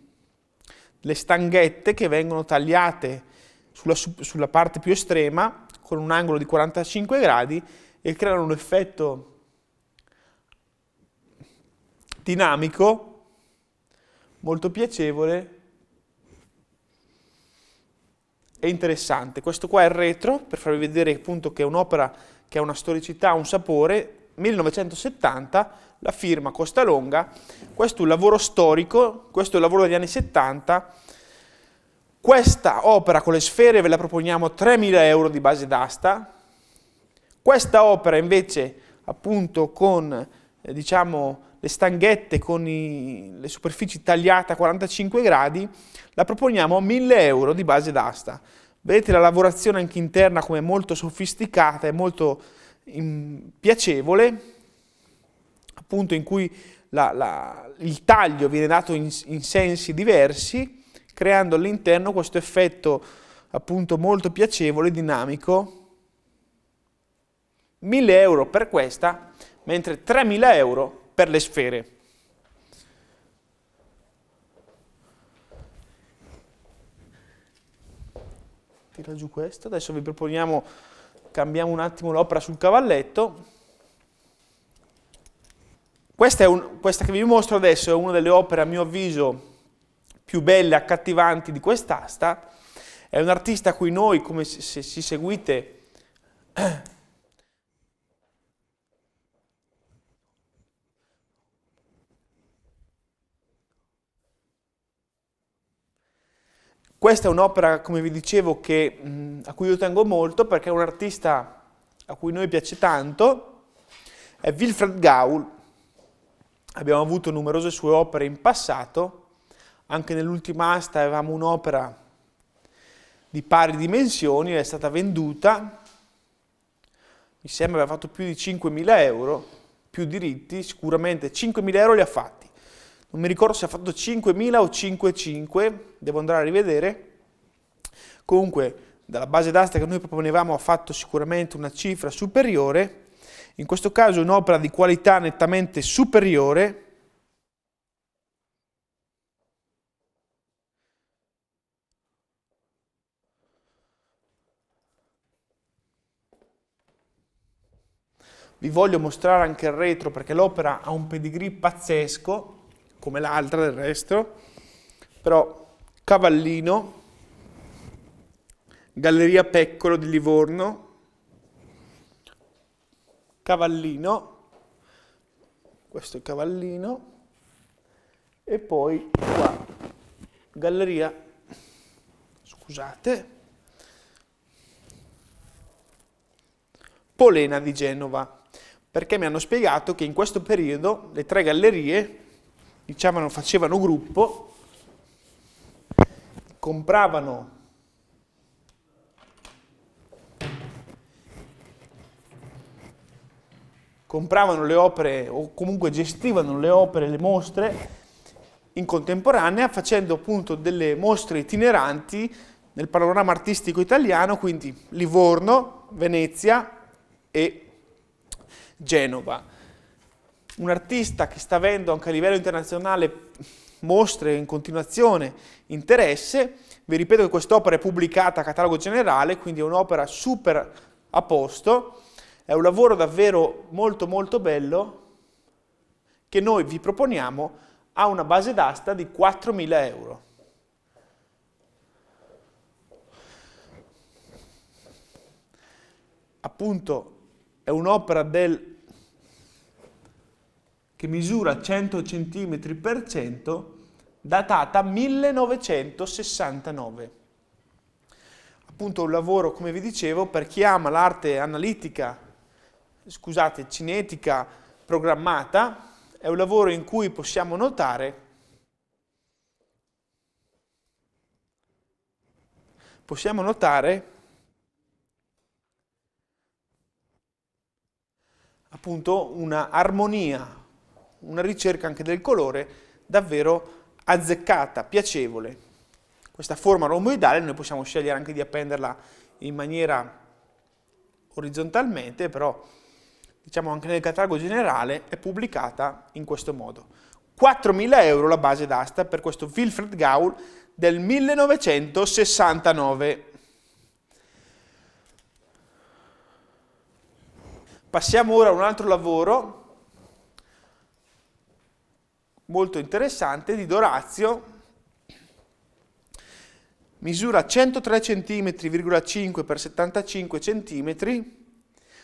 Speaker 1: delle stanghette che vengono tagliate sulla, sulla parte più estrema con un angolo di 45 gradi e creano un effetto dinamico, molto piacevole è interessante. Questo qua è il retro, per farvi vedere appunto che è un'opera che ha una storicità, un sapore, 1970, la firma Costa Longa, questo è un lavoro storico, questo è un lavoro degli anni 70, questa opera con le sfere ve la proponiamo 3.000 euro di base d'asta, questa opera invece appunto con eh, diciamo le stanghette con i, le superfici tagliate a 45 gradi, la proponiamo a 1000 euro di base d'asta. Vedete la lavorazione anche interna come molto sofisticata e molto in, mm, piacevole, appunto in cui la, la, il taglio viene dato in, in sensi diversi, creando all'interno questo effetto appunto molto piacevole, e dinamico, 1000 euro per questa, mentre 3000 euro per le sfere. Tira giù questo, adesso vi proponiamo, cambiamo un attimo l'opera sul cavalletto. Questa, un, questa, che vi mostro adesso è una delle opere, a mio avviso, più belle, accattivanti di quest'asta. È un artista a cui noi, come se, se, se seguite Questa è un'opera, come vi dicevo, che, a cui io tengo molto perché è un artista a cui noi piace tanto, è Wilfred Gaul. Abbiamo avuto numerose sue opere in passato, anche nell'ultima asta avevamo un'opera di pari dimensioni, è stata venduta, mi sembra aveva fatto più di 5.000 euro, più diritti, sicuramente 5.000 euro li ha fatti non mi ricordo se ha fatto 5.000 o 5.5, devo andare a rivedere. Comunque, dalla base d'asta che noi proponevamo ha fatto sicuramente una cifra superiore, in questo caso un'opera di qualità nettamente superiore, Vi voglio mostrare anche il retro perché l'opera ha un pedigree pazzesco, come l'altra del resto, però Cavallino, Galleria Peccolo di Livorno, Cavallino, questo è Cavallino, e poi qua, Galleria, scusate, Polena di Genova, perché mi hanno spiegato che in questo periodo le tre gallerie diciamo, facevano gruppo, compravano compravano le opere o comunque gestivano le opere, le mostre in contemporanea facendo appunto delle mostre itineranti nel panorama artistico italiano, quindi Livorno, Venezia e Genova un artista che sta avendo anche a livello internazionale mostre in continuazione interesse, vi ripeto che quest'opera è pubblicata a catalogo generale, quindi è un'opera super a posto, è un lavoro davvero molto molto bello che noi vi proponiamo a una base d'asta di 4.000 euro. Appunto è un'opera del che misura 100 cm per 100, datata 1969. Appunto un lavoro, come vi dicevo, per chi ama l'arte analitica, scusate, cinetica programmata, è un lavoro in cui possiamo notare possiamo notare appunto una armonia una ricerca anche del colore davvero azzeccata, piacevole. Questa forma romboidale noi possiamo scegliere anche di appenderla in maniera orizzontalmente, però diciamo anche nel catalogo generale è pubblicata in questo modo. 4.000 euro la base d'asta per questo Wilfred Gaul del 1969. Passiamo ora a un altro lavoro molto interessante di Dorazio, misura 103,5 cm x 75 cm,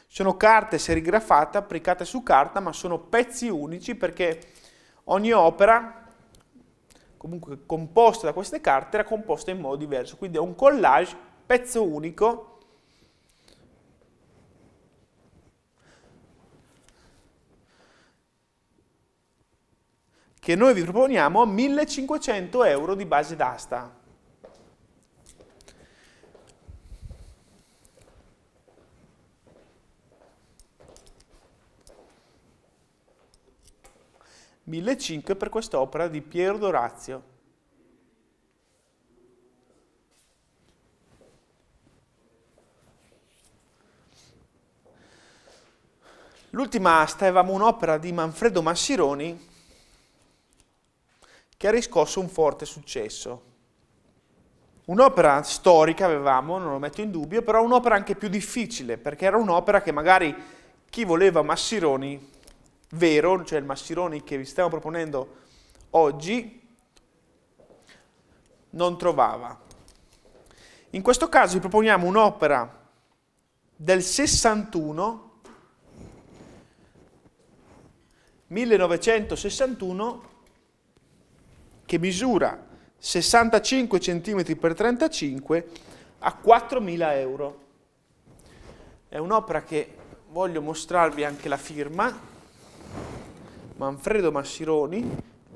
Speaker 1: sono carte serigrafate applicate su carta ma sono pezzi unici perché ogni opera comunque composta da queste carte era composta in modo diverso, quindi è un collage, pezzo unico, che noi vi proponiamo 1500 euro di base d'asta. $1.500 per quest'opera di Piero Dorazio. L'ultima asta avevamo un'opera di Manfredo Massironi che ha riscosso un forte successo. Un'opera storica avevamo, non lo metto in dubbio, però un'opera anche più difficile, perché era un'opera che magari chi voleva Massironi vero, cioè il Massironi che vi stiamo proponendo oggi, non trovava. In questo caso vi proponiamo un'opera del 61, 1961, che misura 65 cm x 35 a 4.000 euro. È un'opera che voglio mostrarvi anche la firma, Manfredo Massironi,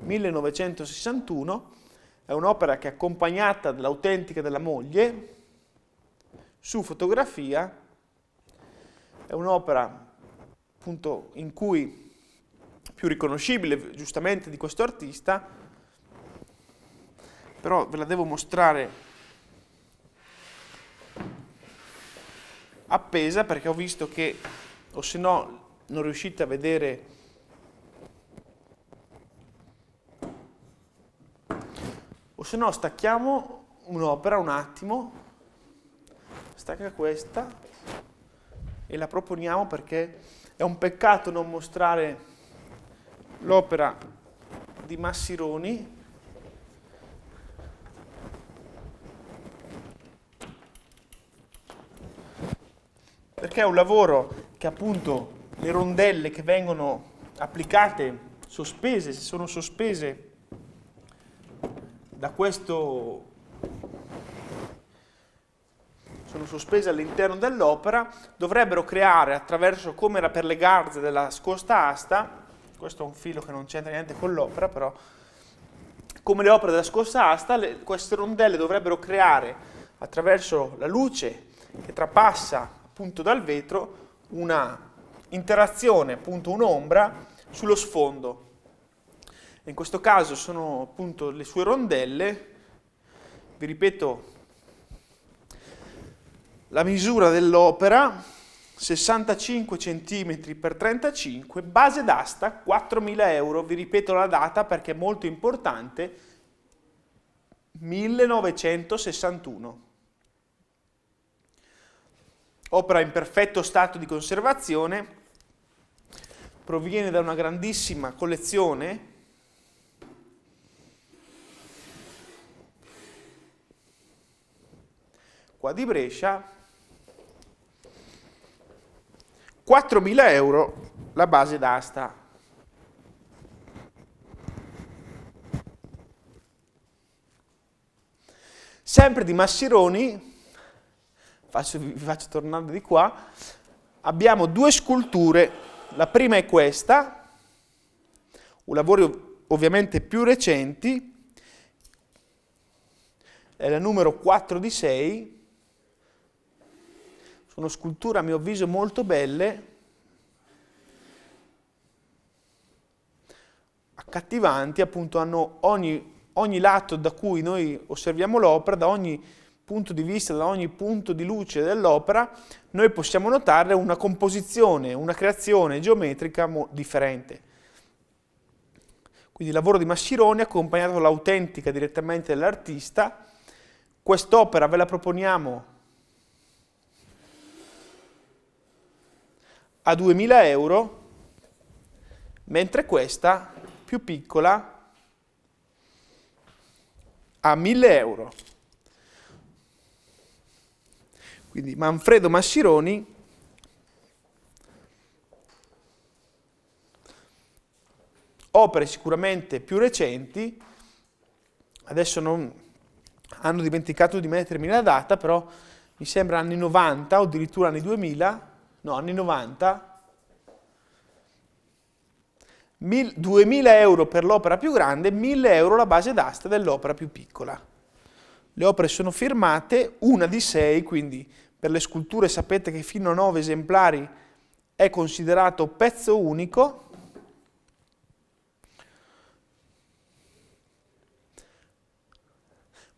Speaker 1: 1961, è un'opera che è accompagnata dall'autentica della moglie, su fotografia, è un'opera appunto in cui più riconoscibile giustamente di questo artista però ve la devo mostrare appesa perché ho visto che, o se no non riuscite a vedere o se no stacchiamo un'opera un attimo, stacca questa e la proponiamo perché è un peccato non mostrare l'opera di Massironi perché è un lavoro che appunto le rondelle che vengono applicate, sospese, se sono sospese da questo sono sospese all'interno dell'opera, dovrebbero creare attraverso, come era per le garze della scosta asta, questo è un filo che non c'entra niente con l'opera, però come le opere della scorsa asta, le, queste rondelle dovrebbero creare attraverso la luce che trapassa punto dal vetro una interazione, appunto un'ombra, sullo sfondo. In questo caso sono appunto le sue rondelle, vi ripeto, la misura dell'opera 65 cm x 35, base d'asta 4.000 euro, vi ripeto la data perché è molto importante, 1961 opera in perfetto stato di conservazione, proviene da una grandissima collezione qua di Brescia, 4.000 euro la base d'asta. Sempre di Massironi, faccio, vi faccio tornare di qua, abbiamo due sculture, la prima è questa, un lavoro ovviamente più recenti, è la numero 4 di 6, sono sculture a mio avviso molto belle, accattivanti, appunto hanno ogni, ogni lato da cui noi osserviamo l'opera, da ogni punto di vista, da ogni punto di luce dell'opera, noi possiamo notare una composizione, una creazione geometrica differente. Quindi il lavoro di Massironi accompagnato dall'autentica direttamente dell'artista. Quest'opera ve la proponiamo a 2000 euro, mentre questa più piccola a 1000 euro. Quindi Manfredo Mascironi opere sicuramente più recenti, adesso non, hanno dimenticato di mettermi la data, però mi sembra anni 90 o addirittura anni 2000, no, anni 90, 2000 euro per l'opera più grande, 1000 euro la base d'asta dell'opera più piccola. Le opere sono firmate, una di sei, quindi per le sculture sapete che fino a 9 esemplari è considerato pezzo unico,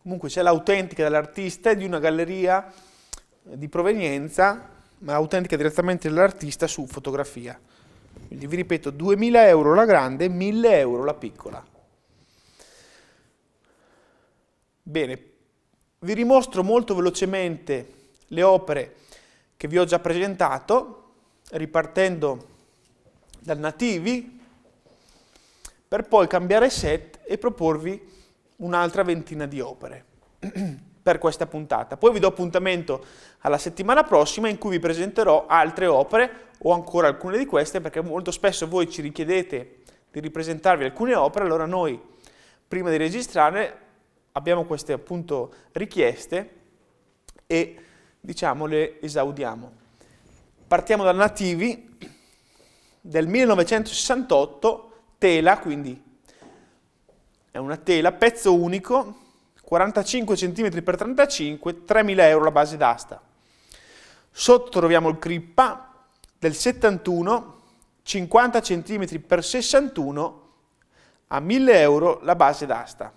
Speaker 1: comunque c'è l'autentica dell'artista e di una galleria di provenienza, ma autentica direttamente dall'artista su fotografia. Quindi vi ripeto, 2000 euro la grande, 1000 euro la piccola. Bene, vi rimostro molto velocemente le opere che vi ho già presentato, ripartendo dal nativi, per poi cambiare set e proporvi un'altra ventina di opere per questa puntata. Poi vi do appuntamento alla settimana prossima in cui vi presenterò altre opere o ancora alcune di queste perché molto spesso voi ci richiedete di ripresentarvi alcune opere, allora noi prima di registrare abbiamo queste appunto richieste e diciamo, le esaudiamo. Partiamo dal Nativi del 1968, tela quindi, è una tela, pezzo unico, 45 cm x 35, 3.000 euro la base d'asta. Sotto troviamo il Crippa del 71, 50 cm x 61, a 1.000 euro la base d'asta.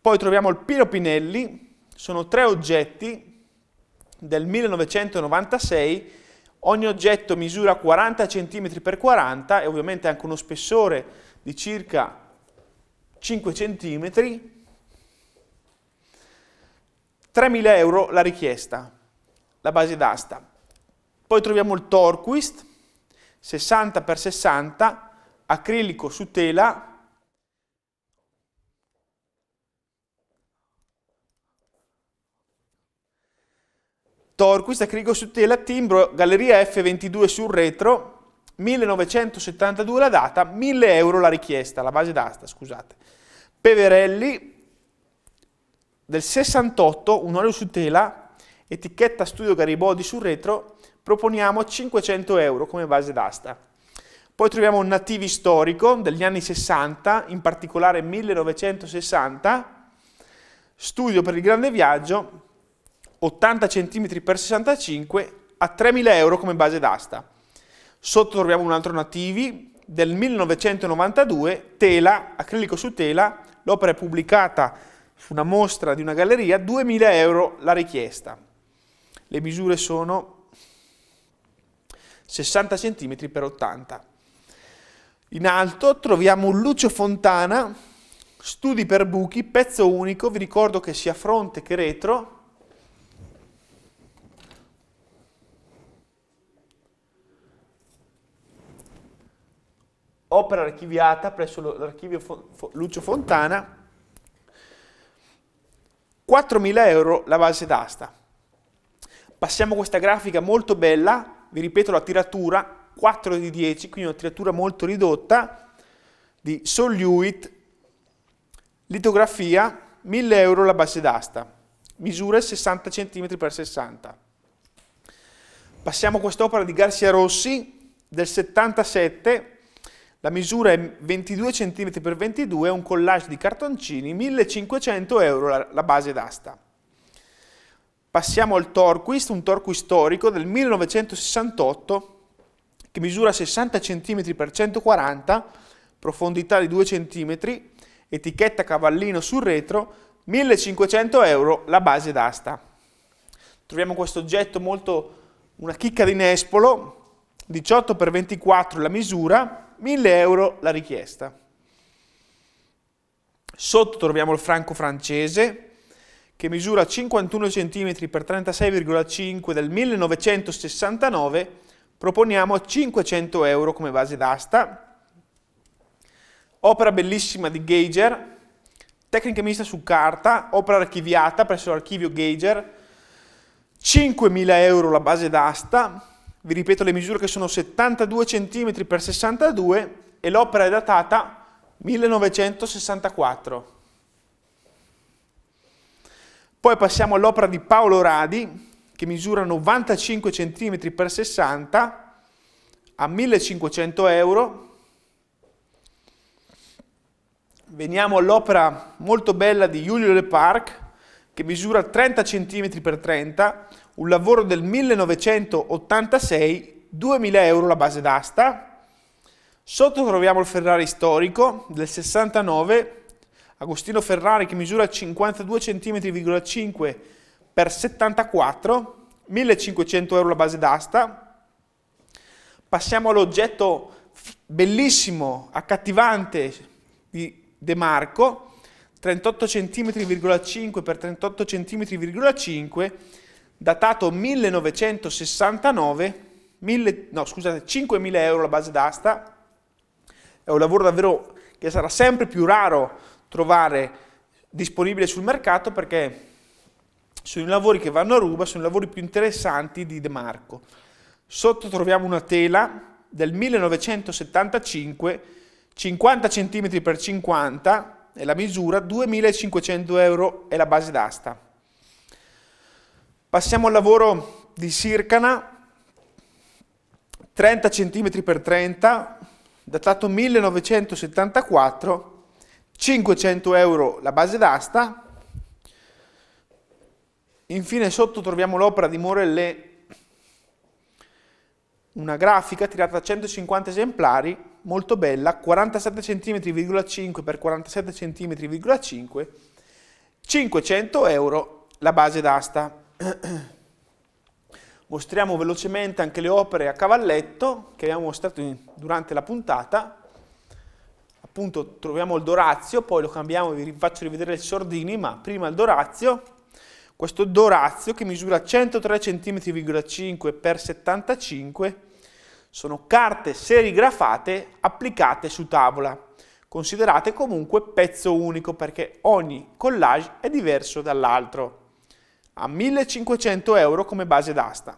Speaker 1: Poi troviamo il Piro Pinelli, sono tre oggetti del 1996, ogni oggetto misura 40 cm x 40 e ovviamente anche uno spessore di circa 5 cm, 3.000 euro la richiesta, la base d'asta. Poi troviamo il Torquist, 60 x 60, acrilico su tela, Torquist a su tela, timbro Galleria F22 sul retro, 1972 la data, 1000 euro la richiesta, la base d'asta, scusate. Peverelli del 68, un olio su tela, etichetta Studio Garibaldi sul retro, proponiamo 500 euro come base d'asta. Poi troviamo un nativi storico degli anni 60, in particolare 1960, studio per il grande viaggio, 80 cm x 65 a 3.000 euro come base d'asta. Sotto troviamo un altro Nativi del 1992, tela, acrilico su tela, l'opera è pubblicata su una mostra di una galleria, 2.000 euro la richiesta. Le misure sono 60 cm x 80. In alto troviamo un Lucio Fontana, studi per buchi, pezzo unico, vi ricordo che sia fronte che retro, opera archiviata presso l'archivio Lucio Fontana, 4.000 euro la base d'asta. Passiamo a questa grafica molto bella, vi ripeto la tiratura, 4 di 10, quindi una tiratura molto ridotta, di Soliuit, litografia, 1.000 euro la base d'asta, misure 60 cm x 60. Passiamo a quest'opera di Garcia Rossi del 77, la misura è 22 cm x 22, un collage di cartoncini, 1500 euro la base d'asta. Passiamo al Torquist, un Torquist storico del 1968 che misura 60 cm x 140, profondità di 2 cm, etichetta cavallino sul retro, 1500 euro la base d'asta. Troviamo questo oggetto molto una chicca di nespolo, 18 x 24 la misura, 1000 euro la richiesta. Sotto troviamo il franco francese che misura 51 cm x 36,5 del 1969, proponiamo 500 euro come base d'asta. Opera bellissima di Gager, tecnica mista su carta, opera archiviata presso l'archivio Gager, 5.000 euro la base d'asta, vi ripeto le misure che sono 72 cm x 62 e l'opera è datata 1964. Poi passiamo all'opera di Paolo Radi, che misura 95 cm x 60 a 1500 euro. Veniamo all'opera molto bella di Julio Le Parc, che misura 30 cm x 30, un lavoro del 1986, 2000 euro la base d'asta. Sotto troviamo il Ferrari storico del 69, Agostino Ferrari che misura 52,5 cm x 74, 1500 euro la base d'asta. Passiamo all'oggetto bellissimo, accattivante di De Marco, 38 cm,5 x 38 cm,5 datato 1969, mille, no, scusate, 5.000 euro la base d'asta, è un lavoro davvero che sarà sempre più raro trovare disponibile sul mercato perché sono i lavori che vanno a ruba, sono i lavori più interessanti di De Marco. Sotto troviamo una tela del 1975, 50 cm per 50 è la misura, 2500 euro è la base d'asta. Passiamo al lavoro di Sircana, 30 cm x 30, datato 1974, 500 euro la base d'asta. Infine sotto troviamo l'opera di Morellet, una grafica tirata da 150 esemplari, molto bella, 47 cm,5 x 47 cm,5, 500 euro la base d'asta. Mostriamo velocemente anche le opere a cavalletto che abbiamo mostrato in, durante la puntata. Appunto troviamo il Dorazio, poi lo cambiamo, vi faccio rivedere il Sordini, ma prima il Dorazio. Questo Dorazio che misura 103 cm,5 x 75 sono carte serigrafate applicate su tavola considerate comunque pezzo unico perché ogni collage è diverso dall'altro a 1500 euro come base d'asta.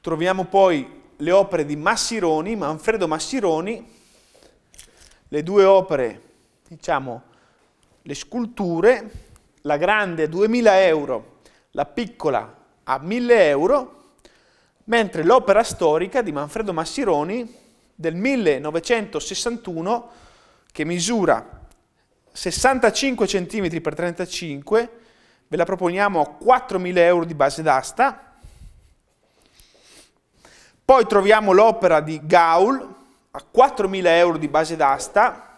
Speaker 1: Troviamo poi le opere di Massironi, Manfredo Massironi, le due opere, diciamo, le sculture, la grande a 2000 euro, la piccola a 1000 euro, mentre l'opera storica di Manfredo Massironi del 1961, che misura 65 cm x 35 cm, ve la proponiamo a 4.000 euro di base d'asta, poi troviamo l'opera di Gaul a 4.000 euro di base d'asta,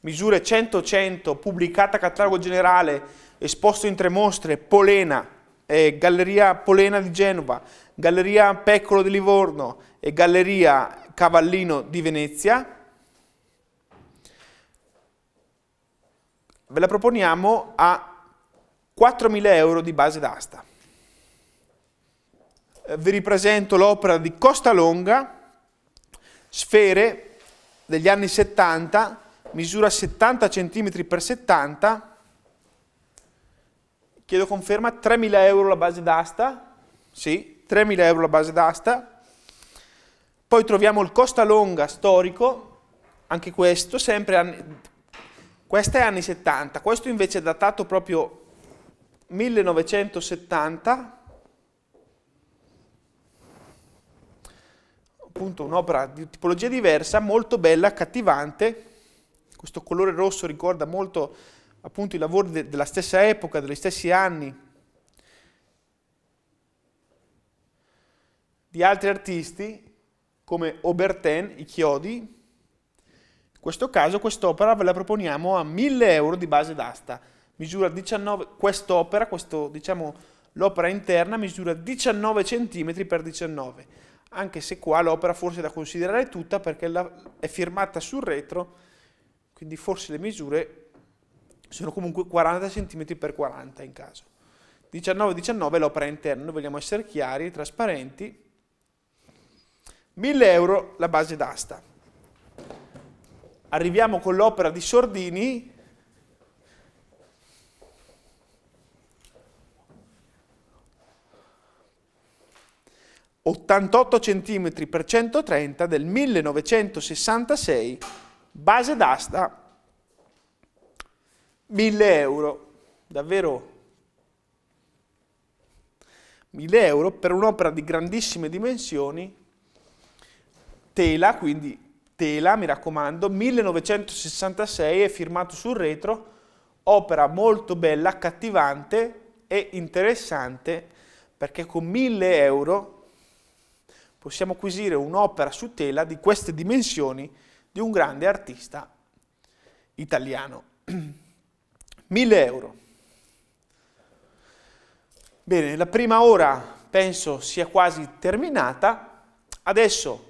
Speaker 1: misure 100-100, pubblicata a catalogo generale, esposto in tre mostre, Polena, eh, Galleria Polena di Genova, Galleria Peccolo di Livorno e Galleria Cavallino di Venezia. Ve la proponiamo a 4.000 euro di base d'asta. Eh, vi ripresento l'opera di Costa Longa, sfere degli anni 70, misura 70 cm x 70, chiedo conferma, 3.000 euro la base d'asta, sì, 3.000 euro la base d'asta. Poi troviamo il Costa Longa storico, anche questo, sempre anni, questa è anni 70, questo invece è datato proprio 1970, appunto un'opera di tipologia diversa, molto bella, accattivante, questo colore rosso ricorda molto appunto i lavori de della stessa epoca, degli stessi anni, di altri artisti come Oberten, i chiodi. In questo caso quest'opera ve la proponiamo a 1000 euro di base d'asta misura 19, quest'opera, questo, diciamo, l'opera interna misura 19 cm x 19 anche se qua l'opera forse è da considerare tutta perché è firmata sul retro, quindi forse le misure sono comunque 40 cm x 40 in caso. 19-19 l'opera interna, noi vogliamo essere chiari, trasparenti. 1000 euro la base d'asta. Arriviamo con l'opera di Sordini 88 cm x 130 del 1966, base d'asta 1000 euro. Davvero 1000 euro per un'opera di grandissime dimensioni, tela, quindi tela, mi raccomando, 1966 è firmato sul retro, opera molto bella, accattivante e interessante perché con 1000 euro possiamo acquisire un'opera su tela di queste dimensioni di un grande artista italiano. 1000 euro. Bene, la prima ora penso sia quasi terminata, adesso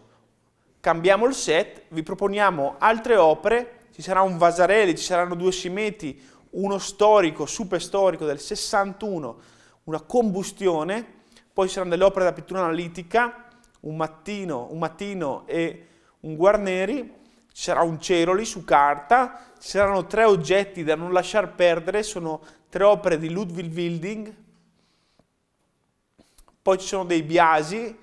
Speaker 1: cambiamo il set, vi proponiamo altre opere, ci sarà un Vasarelli, ci saranno due Simeti, uno storico, super storico del 61, una combustione, poi ci saranno delle opere da pittura analitica, un mattino, un mattino e un Guarneri, c'era un Ceroli su carta, c'erano tre oggetti da non lasciar perdere, sono tre opere di Ludwig Wilding, poi ci sono dei Biasi,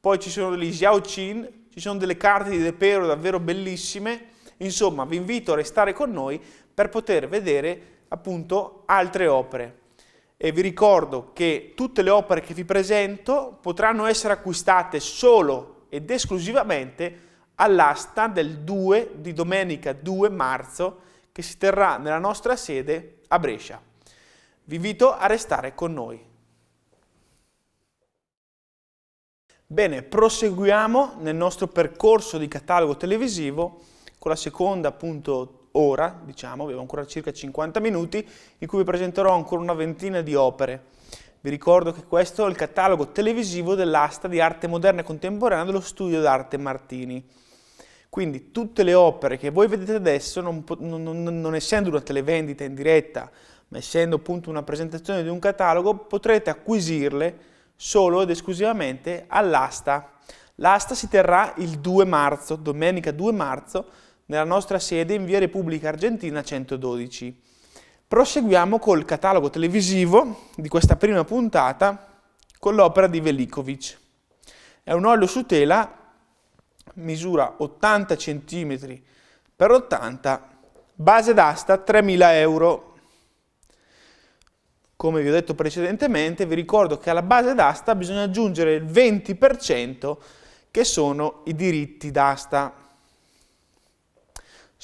Speaker 1: poi ci sono degli Xiaoqin, ci sono delle carte di De Pero davvero bellissime, insomma vi invito a restare con noi per poter vedere appunto altre opere e vi ricordo che tutte le opere che vi presento potranno essere acquistate solo ed esclusivamente all'asta del 2 di domenica 2 marzo che si terrà nella nostra sede a Brescia. Vi invito a restare con noi. Bene, proseguiamo nel nostro percorso di catalogo televisivo con la seconda appunto ora, diciamo, abbiamo ancora circa 50 minuti, in cui vi presenterò ancora una ventina di opere. Vi ricordo che questo è il catalogo televisivo dell'asta di arte moderna e contemporanea dello studio d'arte Martini. Quindi tutte le opere che voi vedete adesso, non, non, non, non essendo una televendita in diretta, ma essendo appunto una presentazione di un catalogo, potrete acquisirle solo ed esclusivamente all'asta. L'asta si terrà il 2 marzo, domenica 2 marzo, nella nostra sede in via Repubblica Argentina 112. Proseguiamo col catalogo televisivo di questa prima puntata con l'opera di Velikovic. È un olio su tela, misura 80 cm x 80, base d'asta 3000 euro. Come vi ho detto precedentemente, vi ricordo che alla base d'asta bisogna aggiungere il 20% che sono i diritti d'asta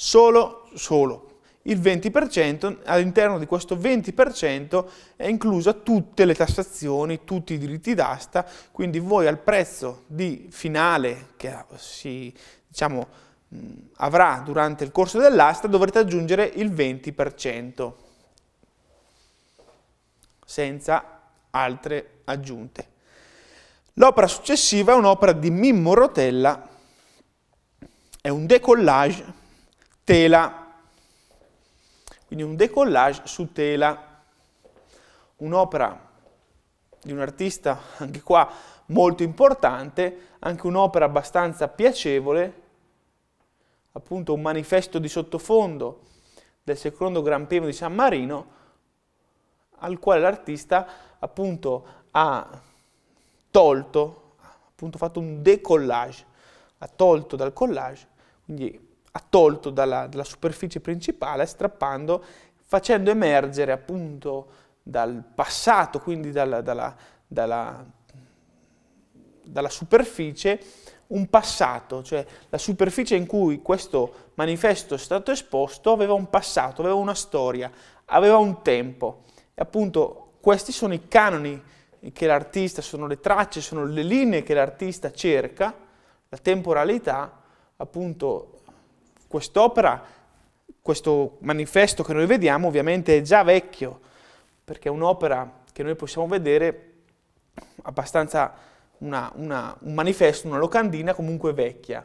Speaker 1: solo, solo il 20%, all'interno di questo 20% è inclusa tutte le tassazioni, tutti i diritti d'asta, quindi voi al prezzo di finale che eh, si diciamo, avrà durante il corso dell'asta dovrete aggiungere il 20% senza altre aggiunte. L'opera successiva è un'opera di Mimmo Rotella, è un decollage tela. Quindi un decollage su tela, un'opera di un artista, anche qua molto importante, anche un'opera abbastanza piacevole, appunto un manifesto di sottofondo del secondo Gran Premio di San Marino, al quale l'artista appunto ha tolto, appunto fatto un decollage, ha tolto dal collage, quindi tolto dalla, dalla superficie principale, strappando, facendo emergere appunto dal passato, quindi dalla, dalla, dalla, dalla superficie, un passato, cioè la superficie in cui questo manifesto è stato esposto aveva un passato, aveva una storia, aveva un tempo. E appunto questi sono i canoni che l'artista, sono le tracce, sono le linee che l'artista cerca, la temporalità, appunto Quest'opera, questo manifesto che noi vediamo ovviamente è già vecchio, perché è un'opera che noi possiamo vedere abbastanza, una, una, un manifesto, una locandina comunque vecchia.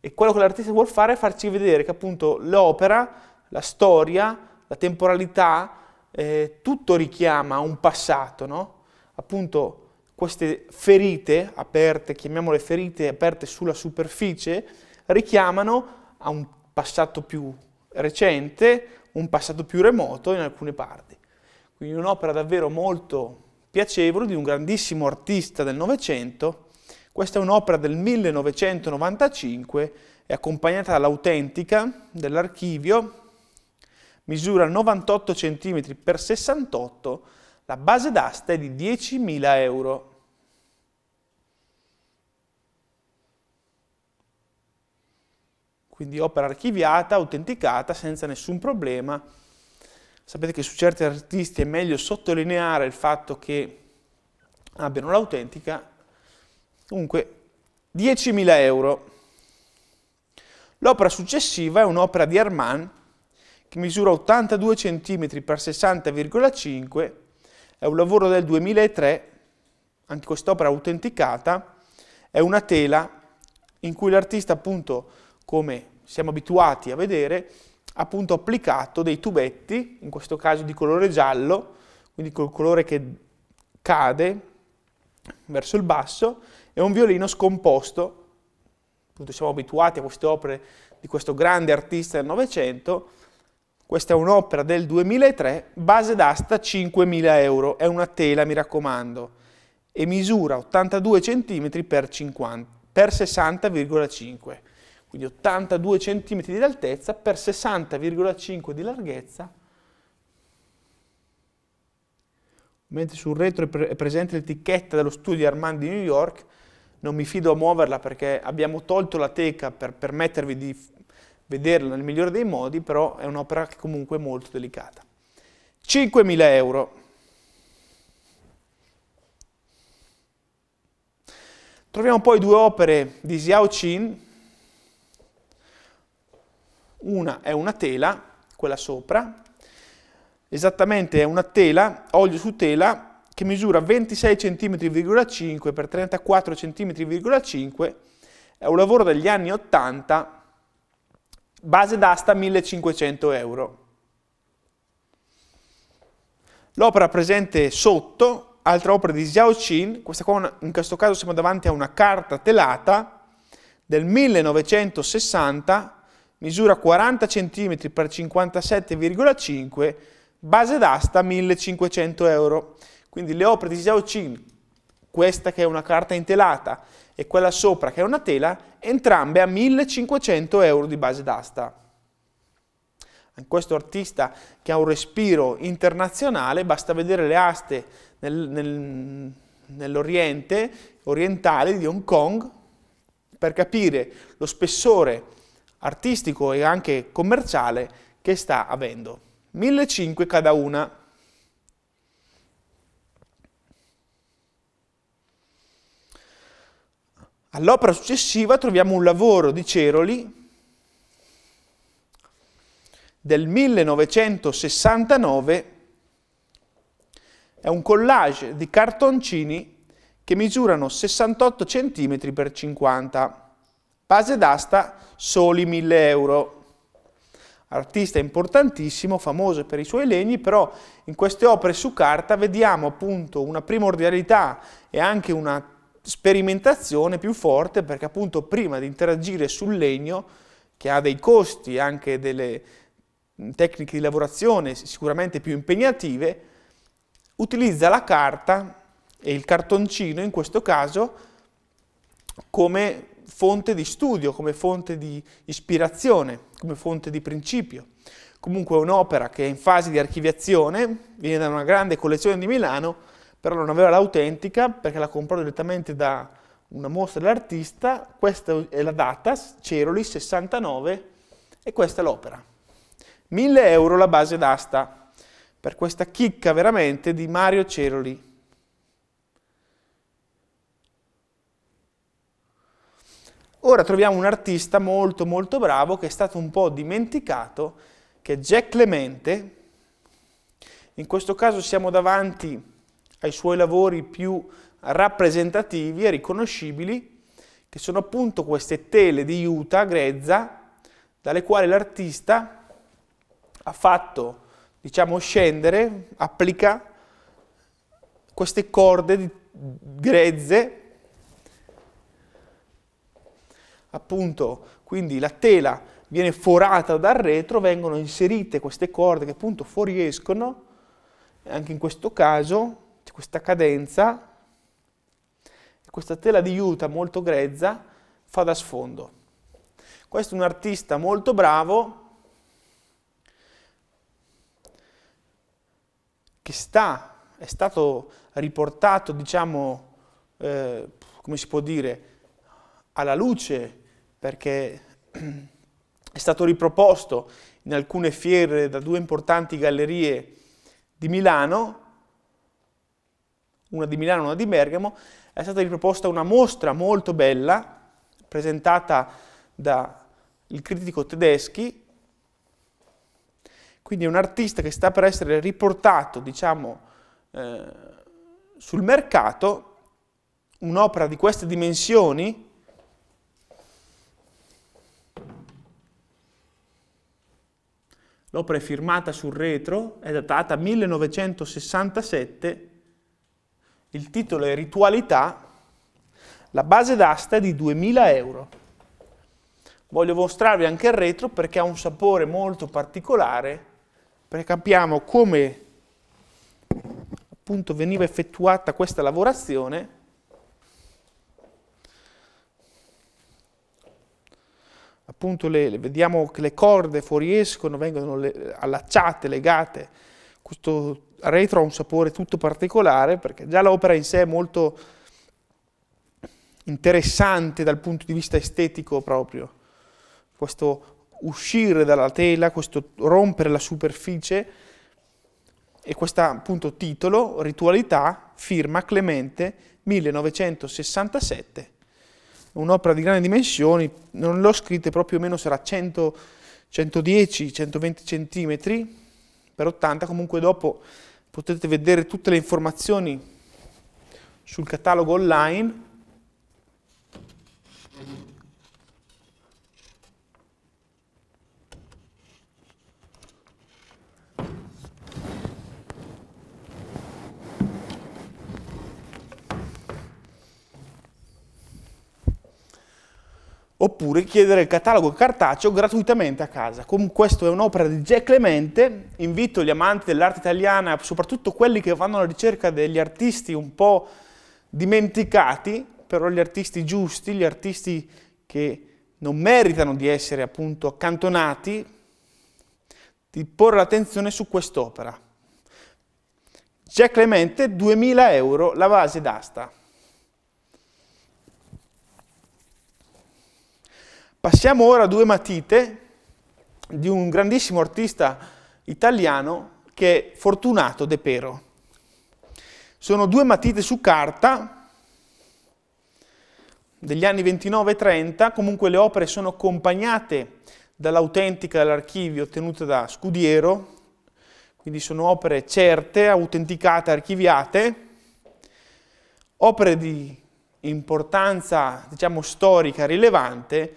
Speaker 1: E quello che l'artista vuole fare è farci vedere che appunto l'opera, la storia, la temporalità, eh, tutto richiama un passato, no? Appunto queste ferite aperte, chiamiamole ferite aperte sulla superficie, richiamano a un passato più recente, un passato più remoto in alcune parti. Quindi un'opera davvero molto piacevole di un grandissimo artista del Novecento. Questa è un'opera del 1995, è accompagnata dall'autentica dell'archivio, misura 98 cm x 68 la base d'asta è di 10.000 euro. quindi opera archiviata, autenticata, senza nessun problema. Sapete che su certi artisti è meglio sottolineare il fatto che abbiano l'autentica. Comunque, 10.000 euro. L'opera successiva è un'opera di Armand che misura 82 cm x 60,5, è un lavoro del 2003, anche quest'opera autenticata, è una tela in cui l'artista appunto come siamo abituati a vedere, appunto applicato dei tubetti, in questo caso di colore giallo, quindi col colore che cade verso il basso, e un violino scomposto, appunto siamo abituati a queste opere di questo grande artista del Novecento, questa è un'opera del 2003, base d'asta 5.000 euro, è una tela mi raccomando, e misura 82 cm per 60,5 cm quindi 82 cm di altezza per 60,5 di larghezza, mentre sul retro è presente l'etichetta dello studio Armand di New York, non mi fido a muoverla perché abbiamo tolto la teca per permettervi di vederla nel migliore dei modi, però è un'opera comunque molto delicata. 5.000 euro. Troviamo poi due opere di Xiao Qin, una è una tela, quella sopra, esattamente è una tela, olio su tela, che misura 26 cm,5 per 34 cm,5, è un lavoro degli anni 80, base d'asta 1500 euro. L'opera presente sotto, altra opera di Xiao Qin, questa qua in questo caso siamo davanti a una carta telata del 1960 misura 40 cm x 57,5, base d'asta 1500 euro. Quindi le opere di Xiao Qin, questa che è una carta intelata e quella sopra che è una tela, entrambe a 1500 euro di base d'asta. Questo artista che ha un respiro internazionale, basta vedere le aste nel, nel, nell'Oriente, orientale di Hong Kong, per capire lo spessore artistico e anche commerciale che sta avendo. 1.500 cada una. All'opera successiva troviamo un lavoro di Ceroli del 1969, è un collage di cartoncini che misurano 68 cm per 50 cm. Base d'asta soli 1000 euro. Artista importantissimo, famoso per i suoi legni, però in queste opere su carta vediamo appunto una primordialità e anche una sperimentazione più forte perché appunto prima di interagire sul legno che ha dei costi anche delle mm, tecniche di lavorazione sicuramente più impegnative utilizza la carta e il cartoncino in questo caso come fonte di studio, come fonte di ispirazione, come fonte di principio. Comunque è un'opera che è in fase di archiviazione, viene da una grande collezione di Milano, però non aveva l'autentica perché la comprò direttamente da una mostra dell'artista, questa è la data, Ceroli 69, e questa è l'opera. 1000 euro la base d'asta per questa chicca veramente di Mario Ceroli. Ora troviamo un artista molto molto bravo che è stato un po' dimenticato, che è Jack Clemente. In questo caso siamo davanti ai suoi lavori più rappresentativi e riconoscibili, che sono appunto queste tele di juta grezza, dalle quali l'artista ha fatto, diciamo, scendere, applica queste corde grezze appunto, quindi la tela viene forata dal retro, vengono inserite queste corde che appunto fuoriescono, anche in questo caso c'è questa cadenza, questa tela di juta molto grezza fa da sfondo. Questo è un artista molto bravo che sta, è stato riportato, diciamo, eh, come si può dire, alla luce perché è stato riproposto in alcune fiere da due importanti gallerie di Milano, una di Milano e una di Bergamo, è stata riproposta una mostra molto bella, presentata dal critico Tedeschi, quindi è un artista che sta per essere riportato, diciamo, eh, sul mercato, un'opera di queste dimensioni, L'opera è firmata sul retro, è datata 1967, il titolo è Ritualità, la base d'asta è di 2000 euro. Voglio mostrarvi anche il retro perché ha un sapore molto particolare, perché capiamo come appunto veniva effettuata questa lavorazione appunto le, vediamo che le corde fuoriescono, vengono le, allacciate, legate, questo retro ha un sapore tutto particolare perché già l'opera in sé è molto interessante dal punto di vista estetico proprio, questo uscire dalla tela, questo rompere la superficie e questo appunto titolo, ritualità, firma Clemente 1967 un'opera di grandi dimensioni, non l'ho scritta proprio meno, sarà 100, 110, 120 centimetri per 80, comunque dopo potete vedere tutte le informazioni sul catalogo online oppure chiedere il catalogo cartaceo gratuitamente a casa. Comunque questa è un'opera di Jack Clemente, invito gli amanti dell'arte italiana, soprattutto quelli che vanno alla ricerca degli artisti un po' dimenticati, però gli artisti giusti, gli artisti che non meritano di essere appunto accantonati, di porre l'attenzione su quest'opera. Jack Clemente, 2000 euro la base d'asta. Passiamo ora a due matite di un grandissimo artista italiano che è Fortunato De Pero. Sono due matite su carta degli anni 29 e 30, comunque le opere sono accompagnate dall'autentica dell'archivio ottenuta da Scudiero, quindi sono opere certe, autenticate, archiviate, opere di importanza, diciamo, storica rilevante,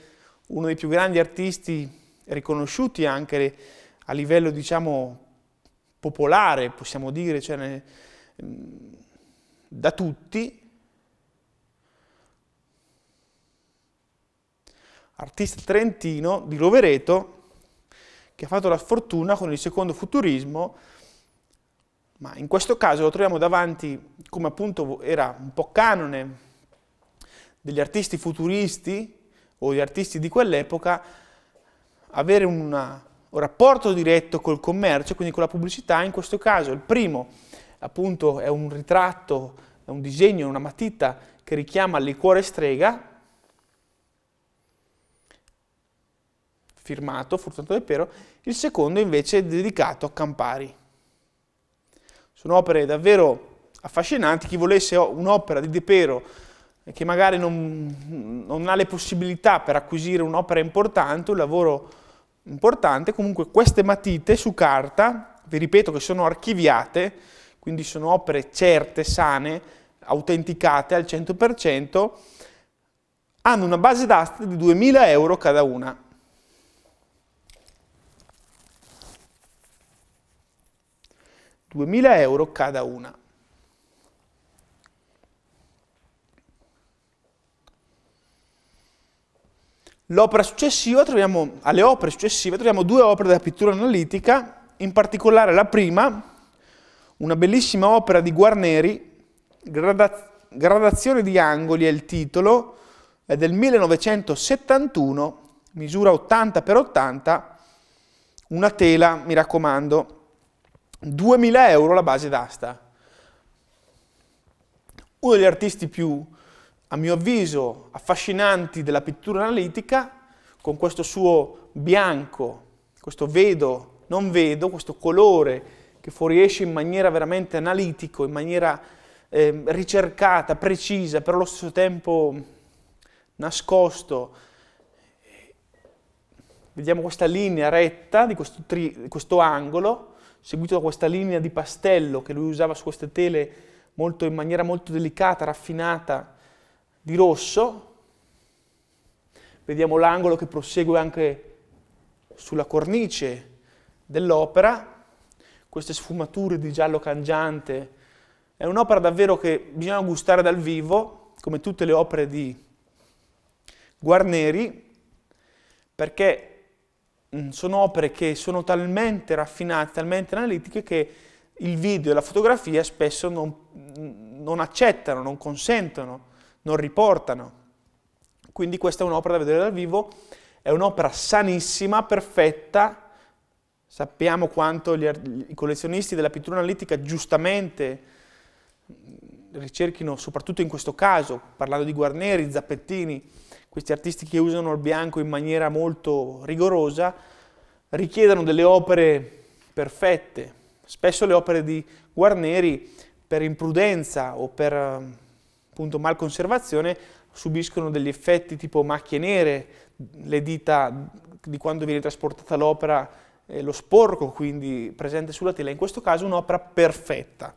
Speaker 1: uno dei più grandi artisti riconosciuti anche a livello, diciamo, popolare, possiamo dire, cioè, da tutti, artista trentino di Rovereto, che ha fatto la fortuna con il secondo futurismo, ma in questo caso lo troviamo davanti, come appunto era un po' canone degli artisti futuristi, o gli artisti di quell'epoca avere una, un rapporto diretto col commercio, quindi con la pubblicità, in questo caso il primo appunto è un ritratto, è un disegno, una matita che richiama il liquore strega, firmato Fortunato De Pero, il secondo invece è dedicato a Campari. Sono opere davvero affascinanti, chi volesse un'opera di De Pero e che magari non, non ha le possibilità per acquisire un'opera importante, un lavoro importante, comunque queste matite su carta, vi ripeto che sono archiviate, quindi sono opere certe, sane, autenticate al 100%, hanno una base d'asta di 2.000 euro cada una. euro cada una. L'opera successiva troviamo, alle opere successive troviamo due opere della pittura analitica, in particolare la prima, una bellissima opera di Guarneri, Gradazione di angoli è il titolo, è del 1971, misura 80x80, una tela, mi raccomando, 2000 euro la base d'asta. Uno degli artisti più a mio avviso, affascinanti della pittura analitica, con questo suo bianco, questo vedo, non vedo, questo colore che fuoriesce in maniera veramente analitica, in maniera eh, ricercata, precisa, però allo stesso tempo nascosto. Vediamo questa linea retta di questo, tri, questo angolo, seguito da questa linea di pastello che lui usava su queste tele molto, in maniera molto delicata, raffinata, di rosso, vediamo l'angolo che prosegue anche sulla cornice dell'opera, queste sfumature di giallo cangiante. È un'opera davvero che bisogna gustare dal vivo, come tutte le opere di Guarneri, perché mm, sono opere che sono talmente raffinate, talmente analitiche che il video e la fotografia spesso non, mm, non accettano, non consentono non riportano. Quindi questa è un'opera da vedere dal vivo, è un'opera sanissima, perfetta, sappiamo quanto gli, i collezionisti della pittura analitica giustamente ricerchino, soprattutto in questo caso, parlando di Guarneri, Zappettini, questi artisti che usano il bianco in maniera molto rigorosa, richiedono delle opere perfette. Spesso le opere di Guarneri, per imprudenza o per appunto conservazione subiscono degli effetti tipo macchie nere, le dita di quando viene trasportata l'opera, eh, lo sporco quindi presente sulla tela, in questo caso un'opera perfetta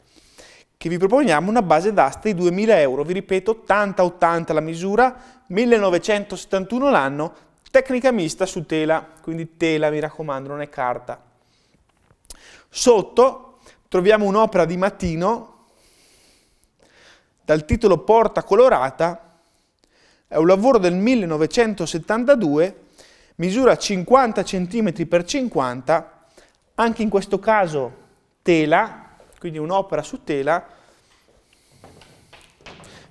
Speaker 1: che vi proponiamo una base d'asta di 2000 euro, vi ripeto 80-80 la misura, 1971 l'anno, tecnica mista su tela, quindi tela mi raccomando, non è carta. Sotto troviamo un'opera di mattino dal titolo Porta Colorata, è un lavoro del 1972, misura 50 cm per 50, anche in questo caso tela, quindi un'opera su tela,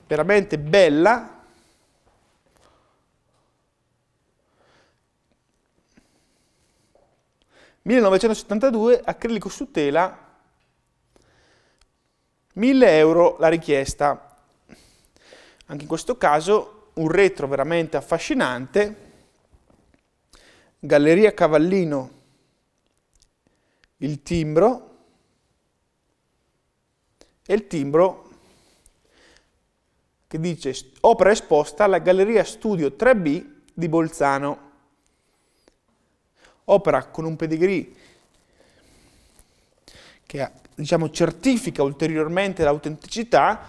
Speaker 1: veramente bella, «1972, acrilico su tela, 1000 euro la richiesta. Anche in questo caso un retro veramente affascinante, Galleria Cavallino, il timbro, e il timbro che dice opera esposta alla Galleria Studio 3B di Bolzano. Opera con un pedigree che ha diciamo, certifica ulteriormente l'autenticità,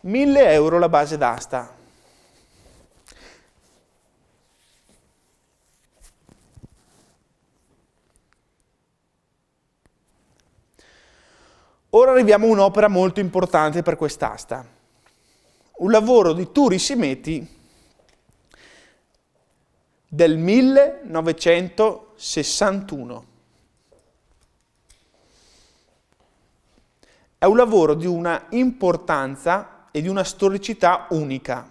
Speaker 1: 1000 euro la base d'asta. Ora arriviamo a un'opera molto importante per quest'asta, un lavoro di Turi Simeti del 1961. è un lavoro di una importanza e di una storicità unica.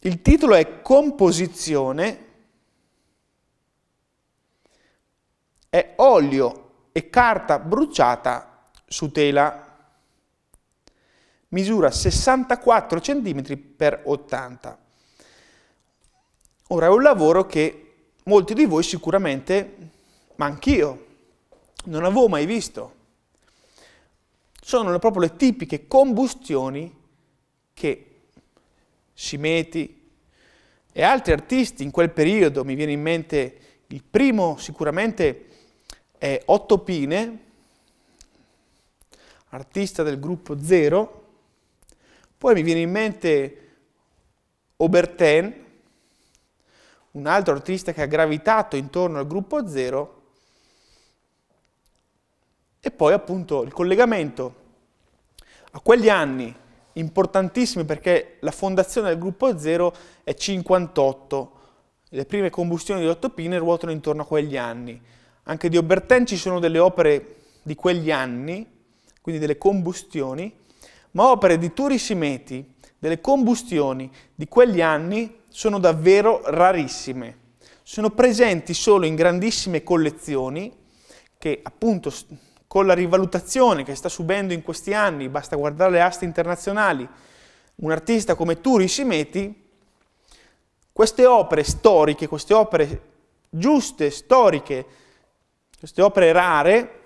Speaker 1: Il titolo è Composizione, è olio e carta bruciata su tela. Misura 64 cm per 80 Ora è un lavoro che molti di voi sicuramente ma anch'io non avevo mai visto. Sono proprio le tipiche combustioni che Cimeti e altri artisti in quel periodo, mi viene in mente il primo sicuramente è Otto Pine, artista del gruppo Zero, poi mi viene in mente Oberten, un altro artista che ha gravitato intorno al gruppo Zero, e poi appunto il collegamento a quegli anni importantissimi perché la fondazione del gruppo zero è 58, le prime combustioni di ottopine ruotano intorno a quegli anni. Anche di Oberten ci sono delle opere di quegli anni, quindi delle combustioni, ma opere di Turi Simeti, delle combustioni di quegli anni sono davvero rarissime. Sono presenti solo in grandissime collezioni che appunto con la rivalutazione che sta subendo in questi anni, basta guardare le aste internazionali, un artista come Turi si queste opere storiche, queste opere giuste, storiche, queste opere rare,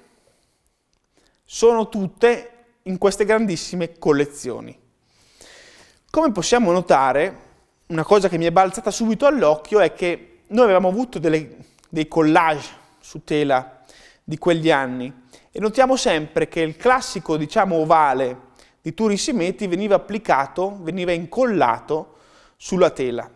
Speaker 1: sono tutte in queste grandissime collezioni. Come possiamo notare, una cosa che mi è balzata subito all'occhio è che noi avevamo avuto delle, dei collage su tela di quegli anni, e notiamo sempre che il classico, diciamo, ovale di Turi Simeti veniva applicato, veniva incollato sulla tela.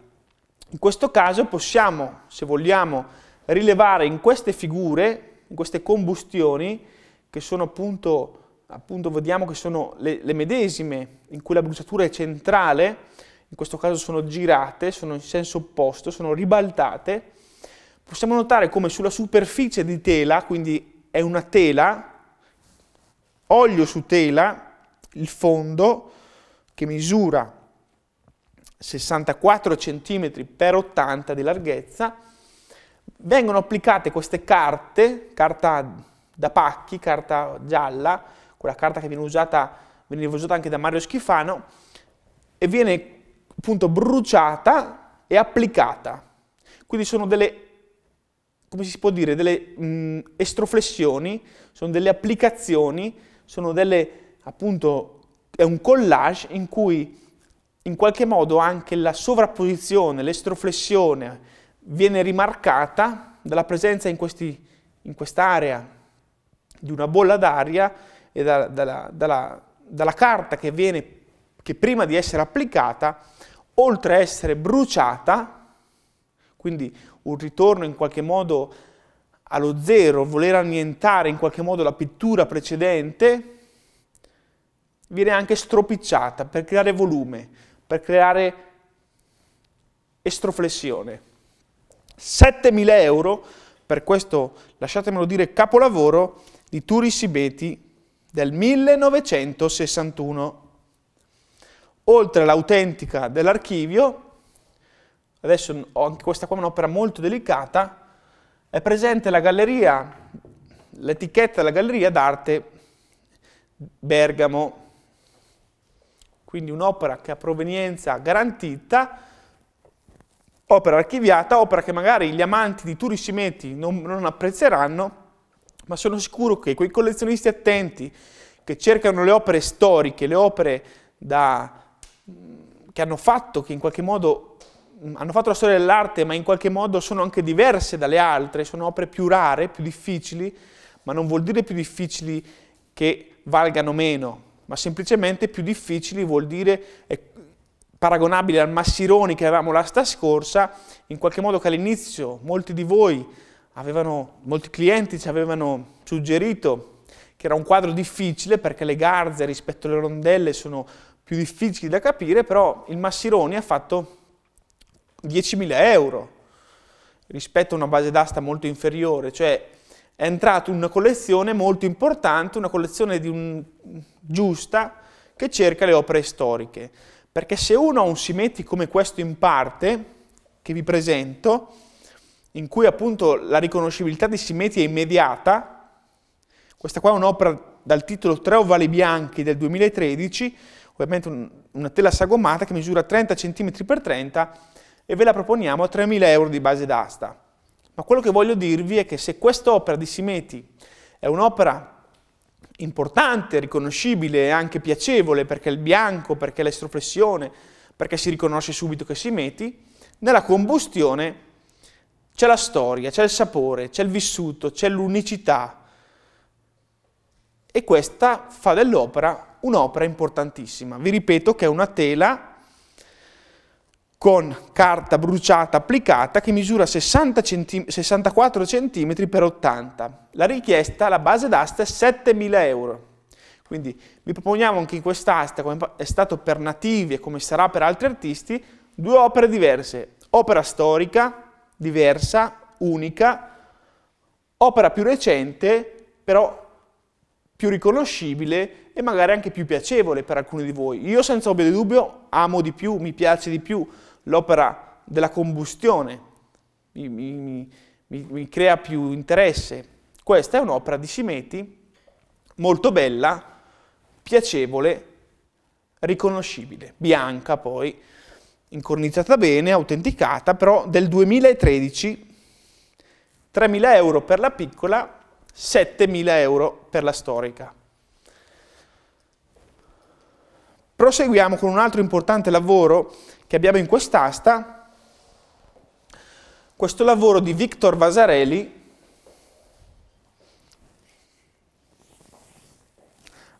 Speaker 1: In questo caso possiamo, se vogliamo, rilevare in queste figure, in queste combustioni, che sono appunto, appunto vediamo che sono le, le medesime, in cui la bruciatura è centrale, in questo caso sono girate, sono in senso opposto, sono ribaltate, possiamo notare come sulla superficie di tela, quindi è una tela, olio su tela, il fondo che misura 64 cm x 80 di larghezza, vengono applicate queste carte, carta da pacchi, carta gialla, quella carta che viene usata, viene usata anche da Mario Schifano, e viene appunto bruciata e applicata. Quindi sono delle come si può dire, delle mh, mm, estroflessioni, sono delle applicazioni, sono delle, appunto, è un collage in cui in qualche modo anche la sovrapposizione, l'estroflessione viene rimarcata dalla presenza in, quest'area di una bolla d'aria e da, dalla, dalla, dalla, carta che, viene, che prima di essere applicata, oltre a essere bruciata, quindi un ritorno in qualche modo allo zero, voler annientare in qualche modo la pittura precedente, viene anche stropicciata per creare volume, per creare estroflessione. 7.000 euro per questo, lasciatemelo dire, capolavoro di Turi Sibeti del 1961. Oltre all'autentica dell'archivio, adesso anche questa qua è un'opera molto delicata, è presente la galleria, l'etichetta della galleria d'arte Bergamo, quindi un'opera che ha provenienza garantita, opera archiviata, opera che magari gli amanti di Turissimeti non, non apprezzeranno, ma sono sicuro che quei collezionisti attenti che cercano le opere storiche, le opere da, che hanno fatto, che in qualche modo Mm, hanno fatto la storia dell'arte, ma in qualche modo sono anche diverse dalle altre, sono opere più rare, più difficili, ma non vuol dire più difficili che valgano meno, ma semplicemente più difficili vuol dire paragonabili al Massironi che avevamo l'asta scorsa, in qualche modo che all'inizio molti di voi avevano, molti clienti ci avevano suggerito che era un quadro difficile perché le garze rispetto alle rondelle sono più difficili da capire, però il Massironi ha fatto 10.000 euro rispetto a una base d'asta molto inferiore, cioè è entrata una collezione molto importante, una collezione un, giusta che cerca le opere storiche. Perché se uno ha un Simetti come questo in parte, che vi presento, in cui appunto la riconoscibilità di Simetti è immediata, questa qua è un'opera dal titolo Tre ovali bianchi del 2013, ovviamente un, una tela sagomata che misura 30 cm x 30 e ve la proponiamo a 3.000 euro di base d'asta. Ma quello che voglio dirvi è che se quest'opera di Simeti è un'opera importante, riconoscibile e anche piacevole perché è il bianco, perché è l'estroflessione, perché si riconosce subito che si nella combustione c'è la storia, c'è il sapore, c'è il vissuto, c'è l'unicità e questa fa dell'opera un'opera importantissima. Vi ripeto che è una tela con carta bruciata applicata che misura 60 centi 64 cm x 80. La richiesta, la base d'asta è 7.000 euro. Quindi vi proponiamo anche in quest'asta, come è stato per nativi e come sarà per altri artisti, due opere diverse. Opera storica, diversa, unica, opera più recente, però più riconoscibile e magari anche più piacevole per alcuni di voi. Io senza dubbio amo di più, mi piace di più, l'opera della combustione, mi, mi, mi, mi crea più interesse. Questa è un'opera di Simeti molto bella, piacevole, riconoscibile, bianca poi, incorniciata bene, autenticata, però del 2013, 3.000 euro per la piccola, 7.000 euro per la storica. Proseguiamo con un altro importante lavoro che abbiamo in quest'asta, questo lavoro di Victor Vasarelli,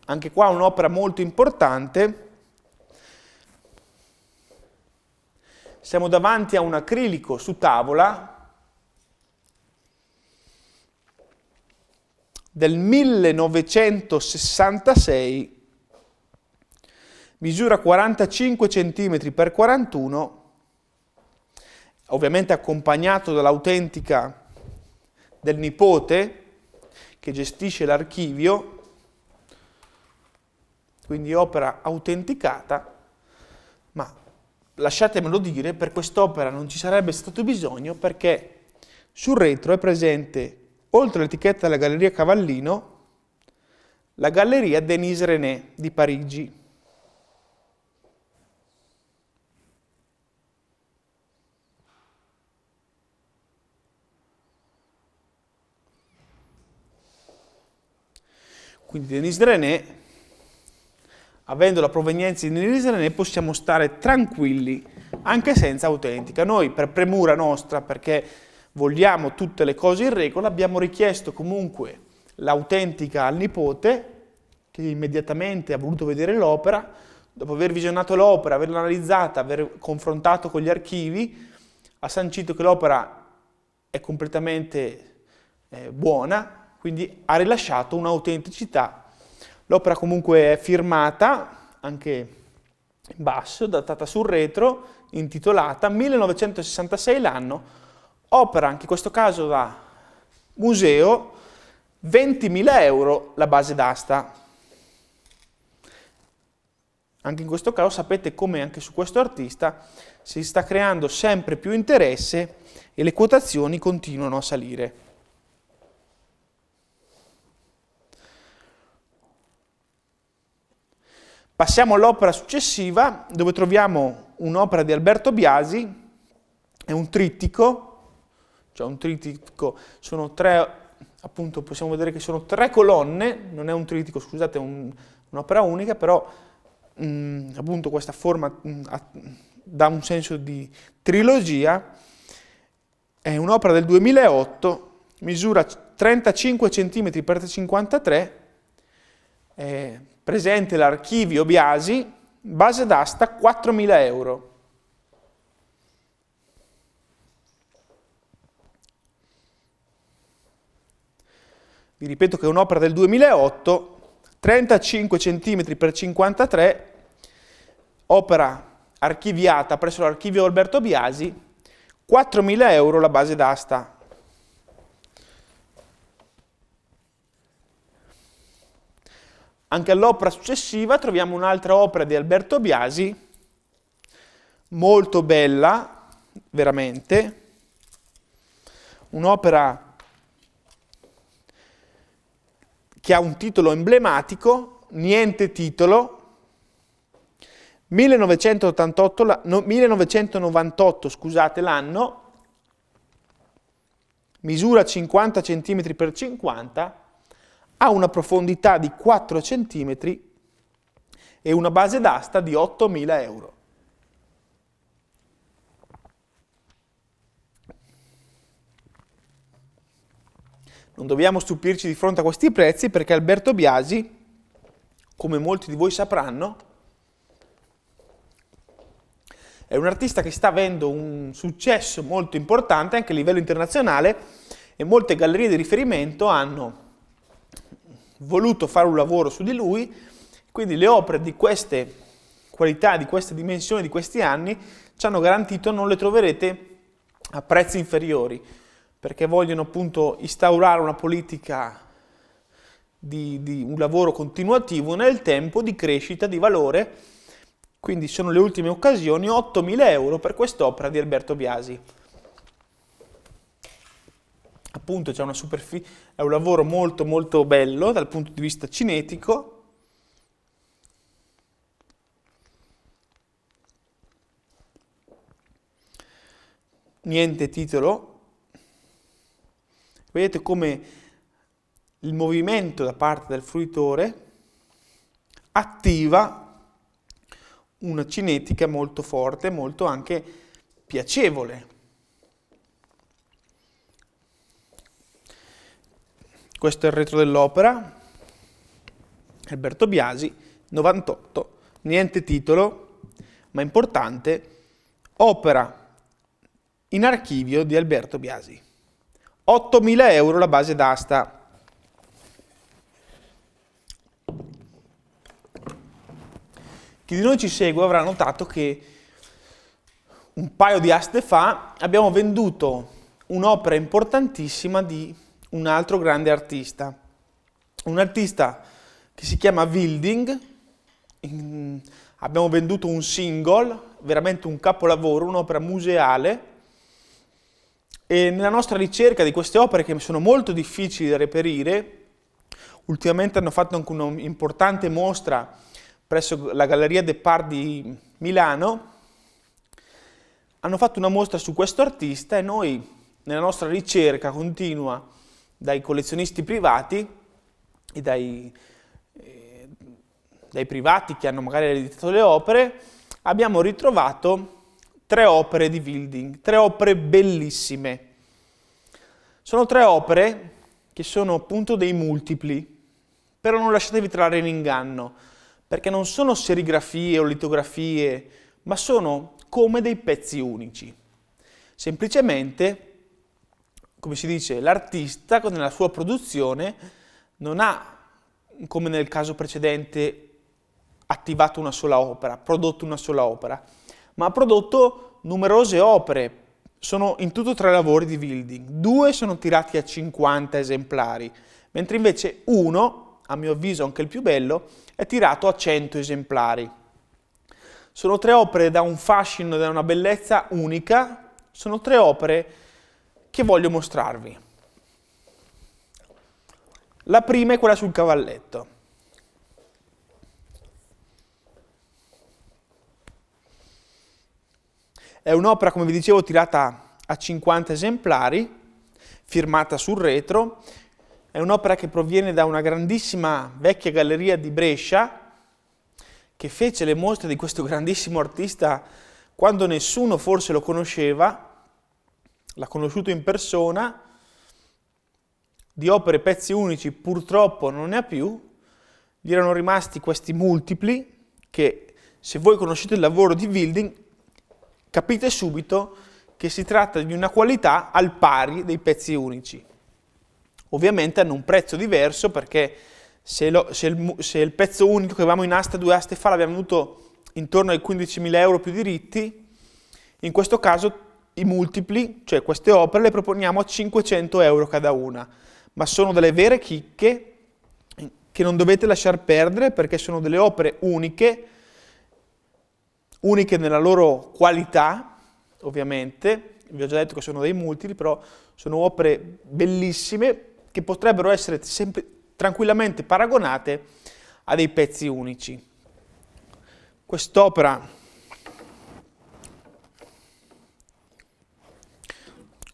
Speaker 1: anche qua un'opera molto importante, siamo davanti a un acrilico su tavola del 1966 misura 45 cm x 41 ovviamente accompagnato dall'autentica del nipote che gestisce l'archivio, quindi opera autenticata, ma lasciatemelo dire, per quest'opera non ci sarebbe stato bisogno perché sul retro è presente, oltre all'etichetta della Galleria Cavallino, la Galleria Denise René di Parigi. Quindi Denis René, avendo la provenienza di Denis René, possiamo stare tranquilli anche senza autentica. Noi, per premura nostra, perché vogliamo tutte le cose in regola, abbiamo richiesto comunque l'autentica al nipote, che immediatamente ha voluto vedere l'opera, dopo aver visionato l'opera, averla analizzata, aver confrontato con gli archivi, ha sancito che l'opera è completamente eh, buona, quindi ha rilasciato un'autenticità. L'opera comunque è firmata, anche in basso, datata sul retro, intitolata 1966 l'anno, opera anche in questo caso da museo, 20.000 euro la base d'asta. Anche in questo caso sapete come anche su questo artista si sta creando sempre più interesse e le quotazioni continuano a salire. Passiamo all'opera successiva dove troviamo un'opera di Alberto Biasi, è un trittico, cioè un trittico sono tre, appunto possiamo vedere che sono tre colonne, non è un trittico, scusate, è un, un'opera unica, però mh, mm, appunto questa forma mh, mm, dà un senso di trilogia, è un'opera del 2008, misura 35 cm x 53, eh, presente l'archivio Biasi, base d'asta 4.000 euro. Vi ripeto che è un'opera del 2008, 35 cm x 53, opera archiviata presso l'archivio Alberto Biasi, 4.000 euro la base d'asta Anche all'opera successiva troviamo un'altra opera di Alberto Biasi, molto bella, veramente, un'opera che ha un titolo emblematico, Niente titolo, 1988, 1998 scusate l'anno, misura 50 cm x 50, ha una profondità di 4 cm e una base d'asta di 8.000 euro. Non dobbiamo stupirci di fronte a questi prezzi perché Alberto Biasi, come molti di voi sapranno, è un artista che sta avendo un successo molto importante anche a livello internazionale e molte gallerie di riferimento hanno voluto fare un lavoro su di lui, quindi le opere di queste qualità, di queste dimensioni, di questi anni, ci hanno garantito non le troverete a prezzi inferiori, perché vogliono appunto instaurare una politica di, di, un lavoro continuativo nel tempo di crescita di valore, quindi sono le ultime occasioni, 8.000 euro per quest'opera di Alberto Biasi. Appunto c'è una superficie è un lavoro molto molto bello dal punto di vista cinetico, niente titolo. Vedete come il movimento da parte del fruitore attiva una cinetica molto forte, molto anche piacevole. Questo è il retro dell'opera, Alberto Biasi, 98, niente titolo, ma importante, opera in archivio di Alberto Biasi. 8.000 euro la base d'asta. Chi di noi ci segue avrà notato che un paio di aste fa abbiamo venduto un'opera importantissima di un altro grande artista, un artista che si chiama Wilding, abbiamo venduto un single, veramente un capolavoro, un'opera museale, e nella nostra ricerca di queste opere che sono molto difficili da reperire, ultimamente hanno fatto anche un'importante mostra presso la Galleria De Par di Milano, hanno fatto una mostra su questo artista e noi nella nostra ricerca continua dai collezionisti privati e dai, eh, dai privati che hanno magari ereditato le opere, abbiamo ritrovato tre opere di Wilding, tre opere bellissime. Sono tre opere che sono appunto dei multipli, però non lasciatevi trarre in inganno, perché non sono serigrafie o litografie, ma sono come dei pezzi unici. Semplicemente come si dice, l'artista nella sua produzione non ha, come nel caso precedente, attivato una sola opera, prodotto una sola opera, ma ha prodotto numerose opere. Sono in tutto tre lavori di Wilding, due sono tirati a 50 esemplari, mentre invece uno, a mio avviso anche il più bello, è tirato a 100 esemplari. Sono tre opere da un fascino, e da una bellezza unica, sono tre opere che voglio mostrarvi. La prima è quella sul cavalletto. È un'opera, come vi dicevo, tirata a 50 esemplari, firmata sul retro. È un'opera che proviene da una grandissima vecchia galleria di Brescia che fece le mostre di questo grandissimo artista quando nessuno forse lo conosceva l'ha conosciuto in persona, di opere pezzi unici purtroppo non ne ha più, gli erano rimasti questi multipli che se voi conoscete il lavoro di Wilding capite subito che si tratta di una qualità al pari dei pezzi unici. Ovviamente hanno un prezzo diverso perché se, lo, se, il, se il, pezzo unico che avevamo in asta due aste fa l'abbiamo avuto intorno ai 15.000 euro più diritti, in questo caso i multipli, cioè queste opere, le proponiamo a 500 euro cada una, ma sono delle vere chicche che non dovete lasciar perdere perché sono delle opere uniche, uniche nella loro qualità, ovviamente, vi ho già detto che sono dei multipli, però sono opere bellissime che potrebbero essere sempre, tranquillamente paragonate a dei pezzi unici. Quest'opera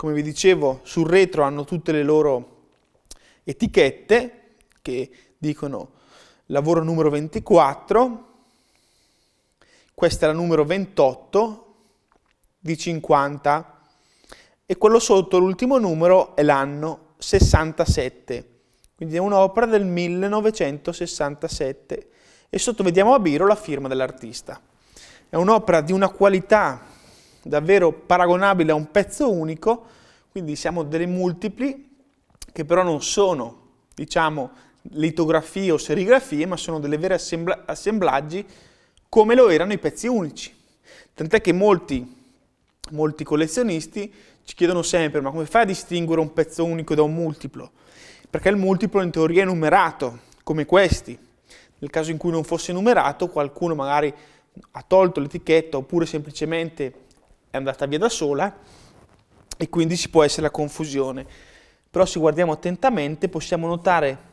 Speaker 1: come vi dicevo sul retro hanno tutte le loro etichette che dicono lavoro numero 24, questa è la numero 28 di 50 e quello sotto l'ultimo numero è l'anno 67, quindi è un'opera del 1967 e sotto vediamo a Biro la firma dell'artista. È un'opera di una qualità davvero paragonabile a un pezzo unico, quindi siamo delle multipli che però non sono, diciamo, litografie o serigrafie, ma sono delle vere assembla assemblaggi come lo erano i pezzi unici. Tant'è che molti, molti collezionisti ci chiedono sempre ma come fai a distinguere un pezzo unico da un multiplo? Perché il multiplo in teoria è numerato, come questi. Nel caso in cui non fosse numerato, qualcuno magari ha tolto l'etichetta oppure semplicemente è andata via da sola e quindi ci può essere la confusione. Però se guardiamo attentamente possiamo notare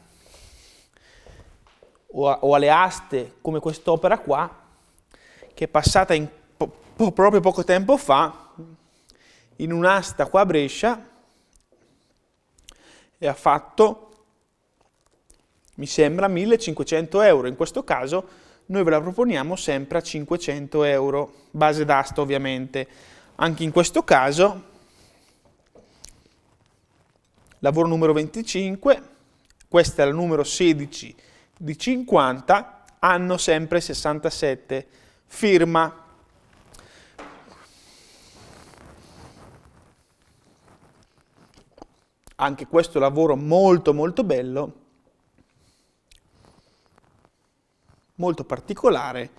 Speaker 1: o, a, o alle aste come quest'opera qua, che è passata in, po, po, proprio poco tempo fa in un'asta qua a Brescia e ha fatto, mi sembra, 1500 euro. In questo caso noi ve la proponiamo sempre a 500 euro, base d'asta ovviamente. Anche in questo caso, lavoro numero 25, questa è la numero 16 di 50, anno sempre 67, firma. Anche questo lavoro molto molto bello, molto particolare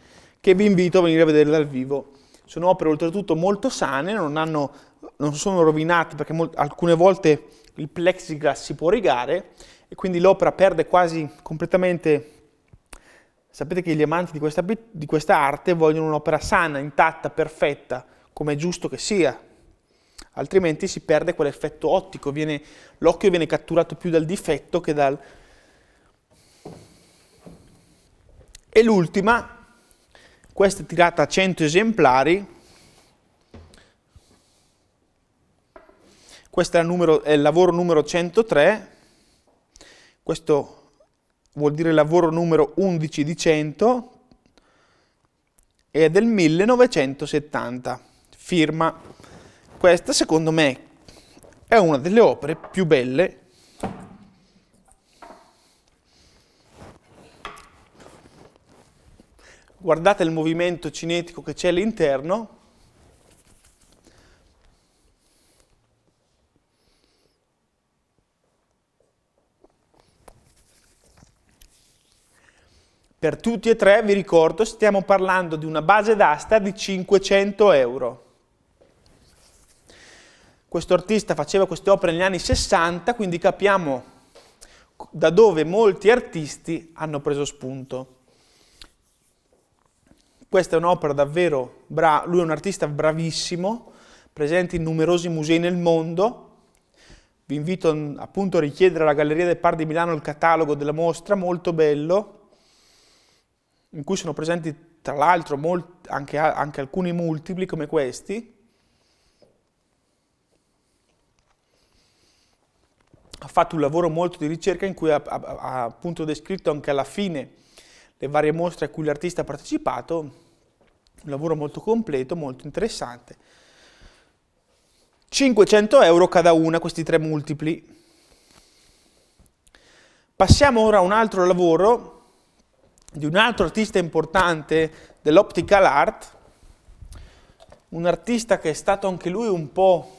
Speaker 1: che vi invito a venire a vedere dal vivo. Sono opere oltretutto molto sane, non, hanno, non sono rovinate perché alcune volte il plexiglass si può rigare e quindi l'opera perde quasi completamente... Sapete che gli amanti di questa, di questa arte vogliono un'opera sana, intatta, perfetta, come è giusto che sia, altrimenti si perde quell'effetto ottico, l'occhio viene catturato più dal difetto che dal, E l'ultima, questa è tirata a 100 esemplari, questo è, numero, è il lavoro numero 103, questo vuol dire lavoro numero 11 di 100 e è del 1970, firma. Questa secondo me è una delle opere più belle guardate il movimento cinetico che c'è all'interno, Per tutti e tre, vi ricordo, stiamo parlando di una base d'asta di 500 euro. Questo artista faceva queste opere negli anni 60, quindi capiamo da dove molti artisti hanno preso spunto. Questa è un'opera davvero brava, lui è un artista bravissimo, presente in numerosi musei nel mondo. Vi invito mm, appunto a richiedere alla Galleria del Par di Milano il catalogo della mostra, molto bello, in cui sono presenti tra l'altro anche, anche alcuni multipli come questi. Ha fatto un lavoro molto di ricerca in cui ha, ha, ha appunto descritto anche alla fine le varie mostre a cui l'artista ha partecipato, un lavoro molto completo, molto interessante. 500 euro cada una, questi tre multipli. Passiamo ora a un altro lavoro di un altro artista importante dell'optical art, un artista che è stato anche lui un po'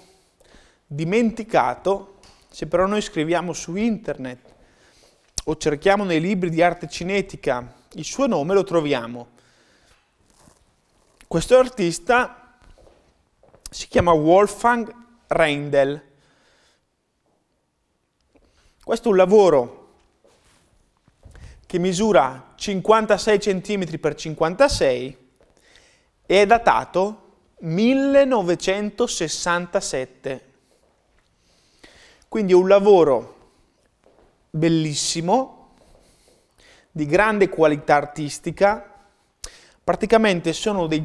Speaker 1: dimenticato, se però noi scriviamo su internet o cerchiamo nei libri di arte cinetica il suo nome lo troviamo. Questo artista si chiama Wolfgang Reindel. Questo è un lavoro che misura 56 cm x 56 e è datato 1967. Quindi è un lavoro bellissimo, di grande qualità artistica, praticamente sono dei,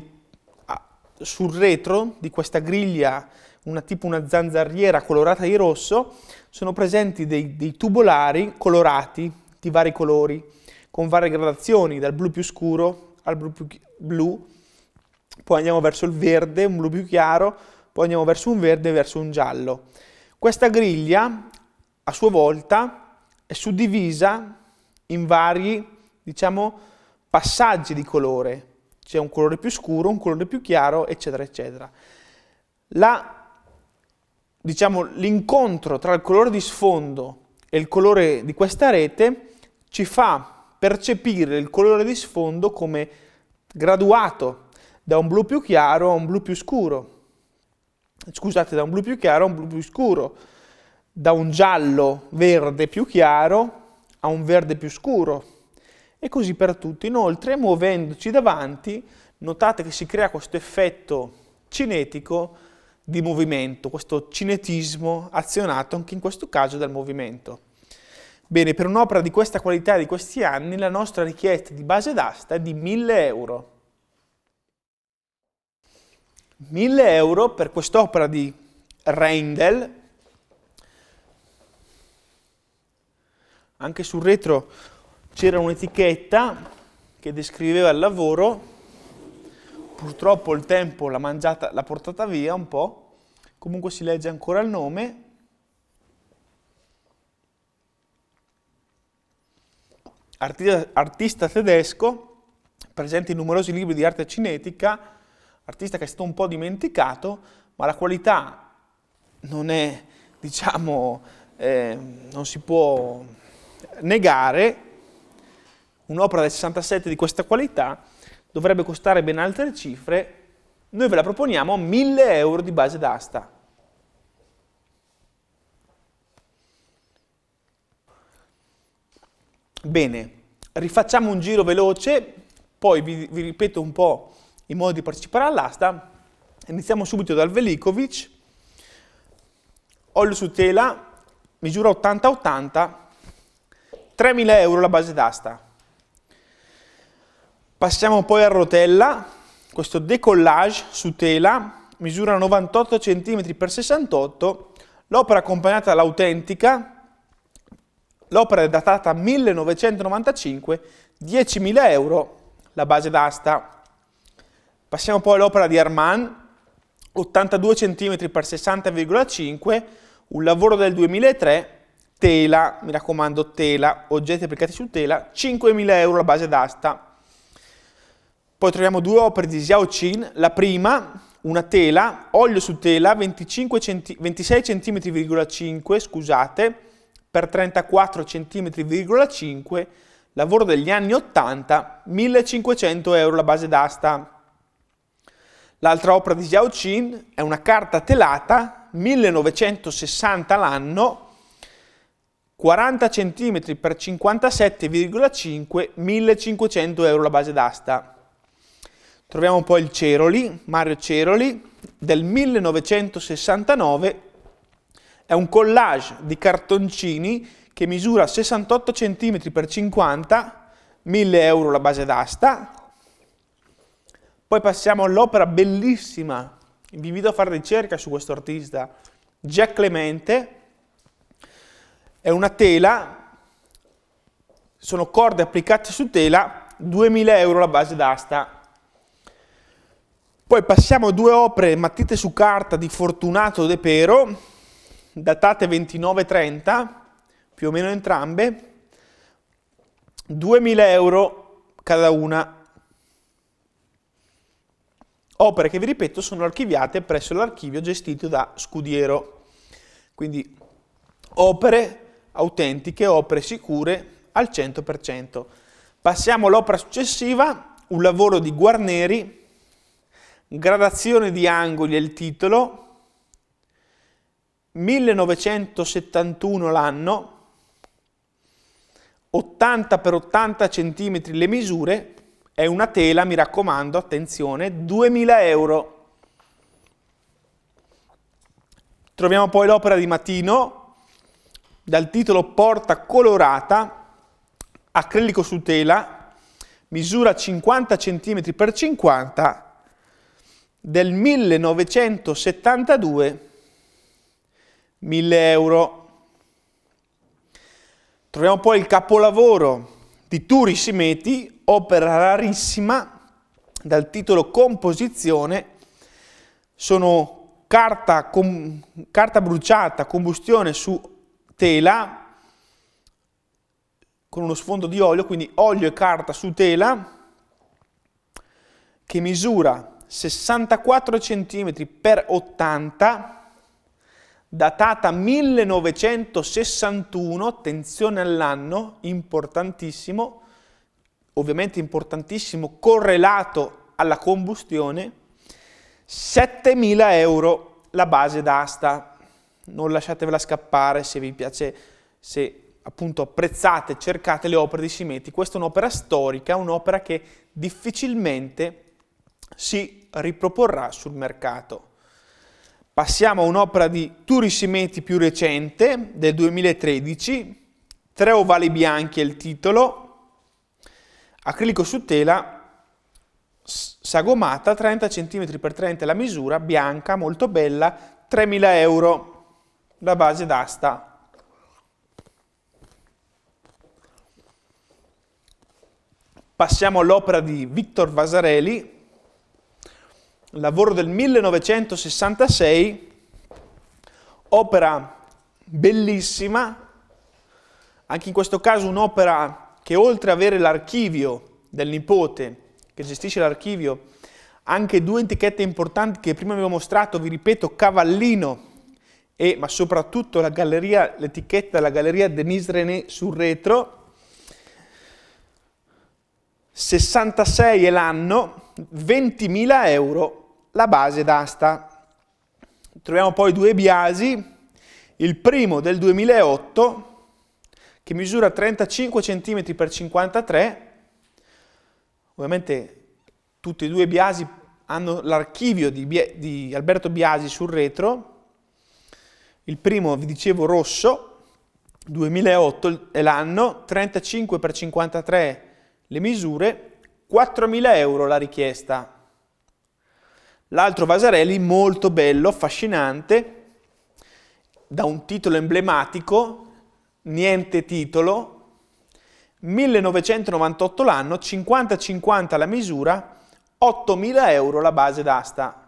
Speaker 1: ah, sul retro di questa griglia, una, tipo una zanzariera colorata di rosso, sono presenti dei, dei tubolari colorati di vari colori, con varie gradazioni, dal blu più scuro al blu più blu, poi andiamo verso il verde, un blu più chiaro, poi andiamo verso un verde e verso un giallo. Questa griglia, a sua volta, è suddivisa in vari, diciamo, passaggi di colore. C'è un colore più scuro, un colore più chiaro, eccetera, eccetera. Diciamo, l'incontro diciamo, tra il colore di sfondo e il colore di questa rete ci fa percepire il colore di sfondo come graduato da un blu più chiaro a un blu più scuro. Scusate, da un blu più chiaro a un blu più scuro, da un giallo verde più chiaro a un verde più scuro e così per tutto. Inoltre muovendoci davanti notate che si crea questo effetto cinetico di movimento, questo cinetismo azionato anche in questo caso dal movimento. Bene, per un'opera di questa qualità di questi anni la nostra richiesta di base d'asta è di 1000 euro. 1000 euro per quest'opera di Reindel, Anche sul retro c'era un'etichetta che descriveva il lavoro, purtroppo il tempo l'ha mangiata, l'ha portata via un po', comunque si legge ancora il nome. Artista, artista tedesco, presente in numerosi libri di arte cinetica, artista che è stato un po' dimenticato, ma la qualità non è, diciamo, eh, non si può negare un'opera del 67 di questa qualità dovrebbe costare ben altre cifre, noi ve la proponiamo a 1000 euro di base d'asta. Bene, rifacciamo un giro veloce, poi vi, vi ripeto un po' i modi di partecipare all'asta. Iniziamo subito dal Velikovic, olio su tela, misura 80-80, 3.000 euro la base d'asta. Passiamo poi a rotella, questo decollage su tela, misura 98 cm x 68, l'opera accompagnata dall'autentica, l'opera è datata 1995, 10.000 euro la base d'asta. Passiamo poi all'opera di Armand, 82 cm x 60,5, un lavoro del 2003, tela, mi raccomando tela, oggetti applicati su tela, 5.000 euro la base d'asta. Poi troviamo due opere di Xiao Qin, la prima una tela, olio su tela, 25 centi, 26 cm,5 scusate, per 34 cm,5, lavoro degli anni 80, 1500 euro la base d'asta. L'altra opera di Xiao Qin è una carta telata, 1960 l'anno, 40 cm x 57,5, 1500 euro la base d'asta. Troviamo poi il Ceroli, Mario Ceroli, del 1969, è un collage di cartoncini che misura 68 cm x 50, 1000 euro la base d'asta. Poi passiamo all'opera bellissima, vi invito a fare ricerca su questo artista, Jack Clemente, è una tela, sono corde applicate su tela, 2000 euro la base d'asta. Poi passiamo a due opere matite su carta di Fortunato De Pero, datate 29-30, più o meno entrambe, 2000 euro cada una. Opere che, vi ripeto, sono archiviate presso l'archivio gestito da Scudiero. Quindi opere autentiche, opere sicure al 100%. Passiamo all'opera successiva, un lavoro di Guarneri, gradazione di angoli è il titolo, 1971 l'anno, 80 x 80 cm le misure, è una tela, mi raccomando, attenzione, 2000 euro. Troviamo poi l'opera di Matino, dal titolo Porta colorata, acrilico su tela, misura 50 cm x 50 del 1972, 1000 euro. Troviamo poi il capolavoro di Turi Simeti, opera rarissima, dal titolo Composizione, sono carta, com, carta bruciata, combustione su tela con uno sfondo di olio, quindi olio e carta su tela, che misura 64 cm x 80, datata 1961, attenzione all'anno, importantissimo, ovviamente importantissimo, correlato alla combustione, 7.000 euro la base d'asta non lasciatevela scappare se vi piace, se appunto apprezzate, cercate le opere di Simeti. Questa è un'opera storica, un'opera che difficilmente si riproporrà sul mercato. Passiamo a un'opera di Turi Simeti più recente, del 2013, Tre ovali bianchi è il titolo, acrilico su tela, sagomata, 30 cm x 30 la misura, bianca, molto bella, 3.000 euro la base d'asta. Passiamo all'opera di Victor Vasarelli, lavoro del 1966, opera bellissima, anche in questo caso un'opera che oltre ad avere l'archivio del nipote, che gestisce l'archivio, anche due etichette importanti che prima vi ho mostrato, vi ripeto, Cavallino e, ma soprattutto l'etichetta della galleria Denise René sul retro. 66 è l'anno, 20.000 euro la base d'asta. Troviamo poi due biasi, il primo del 2008 che misura 35 cm x 53, ovviamente tutti e due biasi hanno l'archivio di, di Alberto Biasi sul retro, il primo, vi dicevo, rosso, 2008 è l'anno, 35 x 53 le misure, 4.000 euro la richiesta. L'altro Vasarelli, molto bello, affascinante, da un titolo emblematico, niente titolo, 1998 l'anno, 50-50 la misura, 8.000 euro la base d'asta.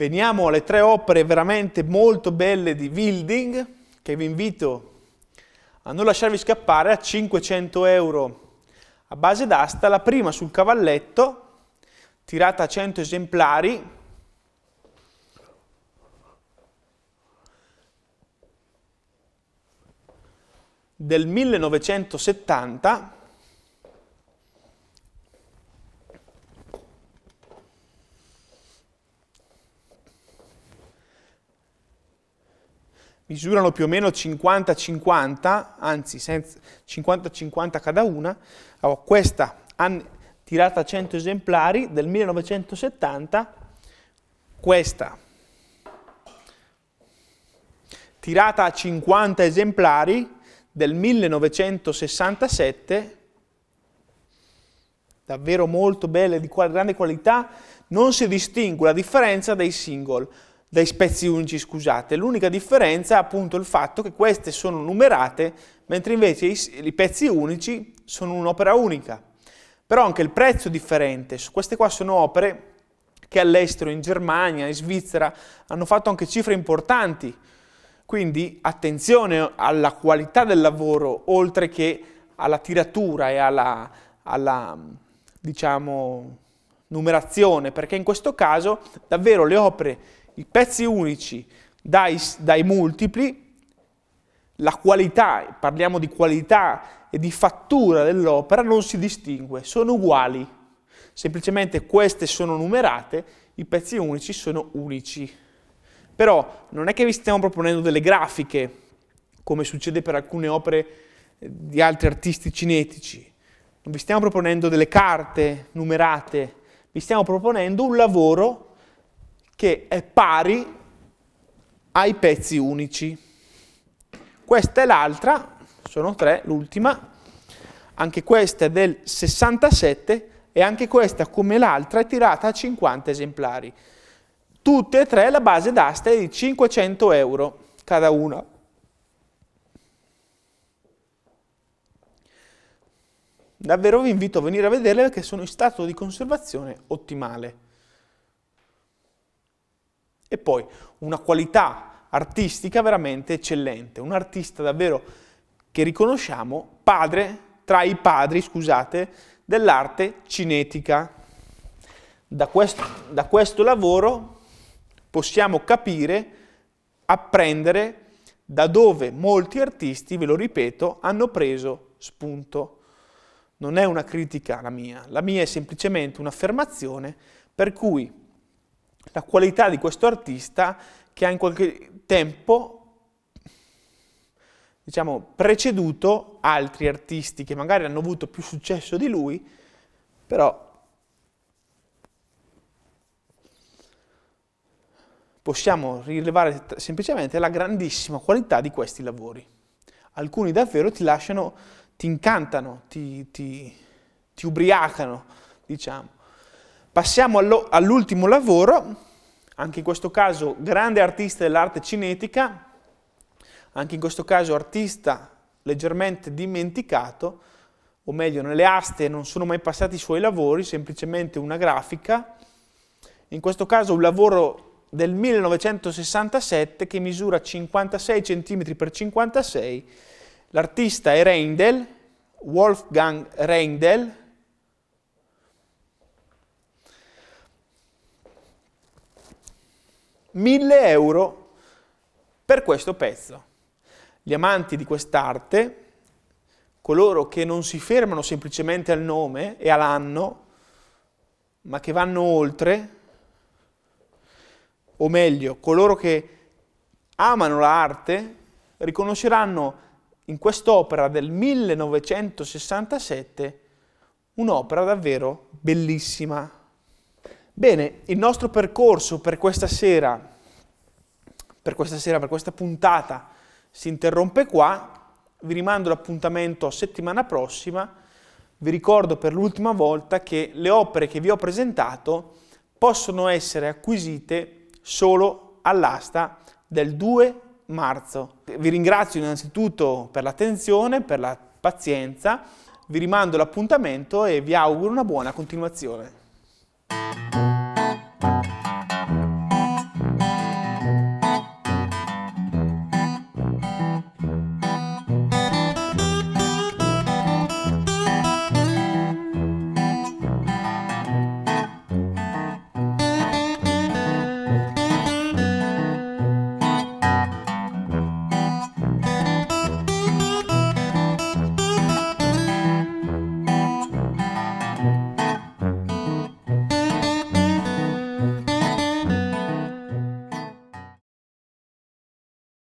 Speaker 1: Veniamo alle tre opere veramente molto belle di Wilding, che vi invito a non lasciarvi scappare a 500 euro a base d'asta, la prima sul cavalletto, tirata a 100 esemplari, del 1970 misurano più o meno 50-50, anzi 50-50 cada una, allora, questa tirata a 100 esemplari del 1970, questa tirata a 50 esemplari del 1967, davvero molto belle, di grande qualità, non si distingue la differenza dei single dai spezzi unici, scusate. L'unica differenza è appunto il fatto che queste sono numerate, mentre invece i, i pezzi unici sono un'opera unica. Però anche il prezzo è differente. Queste qua sono opere che all'estero, in Germania, in Svizzera, hanno fatto anche cifre importanti. Quindi attenzione alla qualità del lavoro, oltre che alla tiratura e alla, alla diciamo, numerazione, perché in questo caso davvero le opere i pezzi unici dai, dai multipli, la qualità, parliamo di qualità e di fattura dell'opera, non si distingue, sono uguali. Semplicemente queste sono numerate, i pezzi unici sono unici. Però non è che vi stiamo proponendo delle grafiche, come succede per alcune opere eh, di altri artisti cinetici. Non vi stiamo proponendo delle carte numerate, vi stiamo proponendo un lavoro che è pari ai pezzi unici. Questa è l'altra, sono tre, l'ultima, anche questa è del 67 e anche questa come l'altra è tirata a 50 esemplari. Tutte e tre la base d'asta è di 500 euro cada una. Davvero vi invito a venire a vederle perché sono in stato di conservazione ottimale. E poi una qualità artistica veramente eccellente, un artista davvero che riconosciamo padre, tra i padri, scusate, dell'arte cinetica. Da questo, da questo lavoro possiamo capire, apprendere da dove molti artisti, ve lo ripeto, hanno preso spunto. Non è una critica la mia, la mia è semplicemente un'affermazione per cui la qualità di questo artista che ha in qualche tempo diciamo, preceduto altri artisti che magari hanno avuto più successo di lui, però possiamo rilevare semplicemente la grandissima qualità di questi lavori. Alcuni davvero ti lasciano, ti incantano, ti, ti, ti ubriacano, diciamo. Passiamo all'ultimo lavoro, anche in questo caso grande artista dell'arte cinetica, anche in questo caso artista leggermente dimenticato, o meglio nelle aste non sono mai passati i suoi lavori, semplicemente una grafica, in questo caso un lavoro del 1967 che misura 56 cm x 56, l'artista è Reindel, Wolfgang Reindel, 1000 euro per questo pezzo. Gli amanti di quest'arte, coloro che non si fermano semplicemente al nome e all'anno, ma che vanno oltre, o meglio, coloro che amano l'arte, riconosceranno in quest'opera del 1967 un'opera davvero bellissima. Bene, il nostro percorso per questa sera, per questa sera, per questa puntata, si interrompe qua. Vi rimando l'appuntamento settimana prossima. Vi ricordo per l'ultima volta che le opere che vi ho presentato possono essere acquisite solo all'asta del 2 marzo. Vi ringrazio innanzitutto per l'attenzione, per la pazienza. Vi rimando l'appuntamento e vi auguro una buona continuazione. Bye.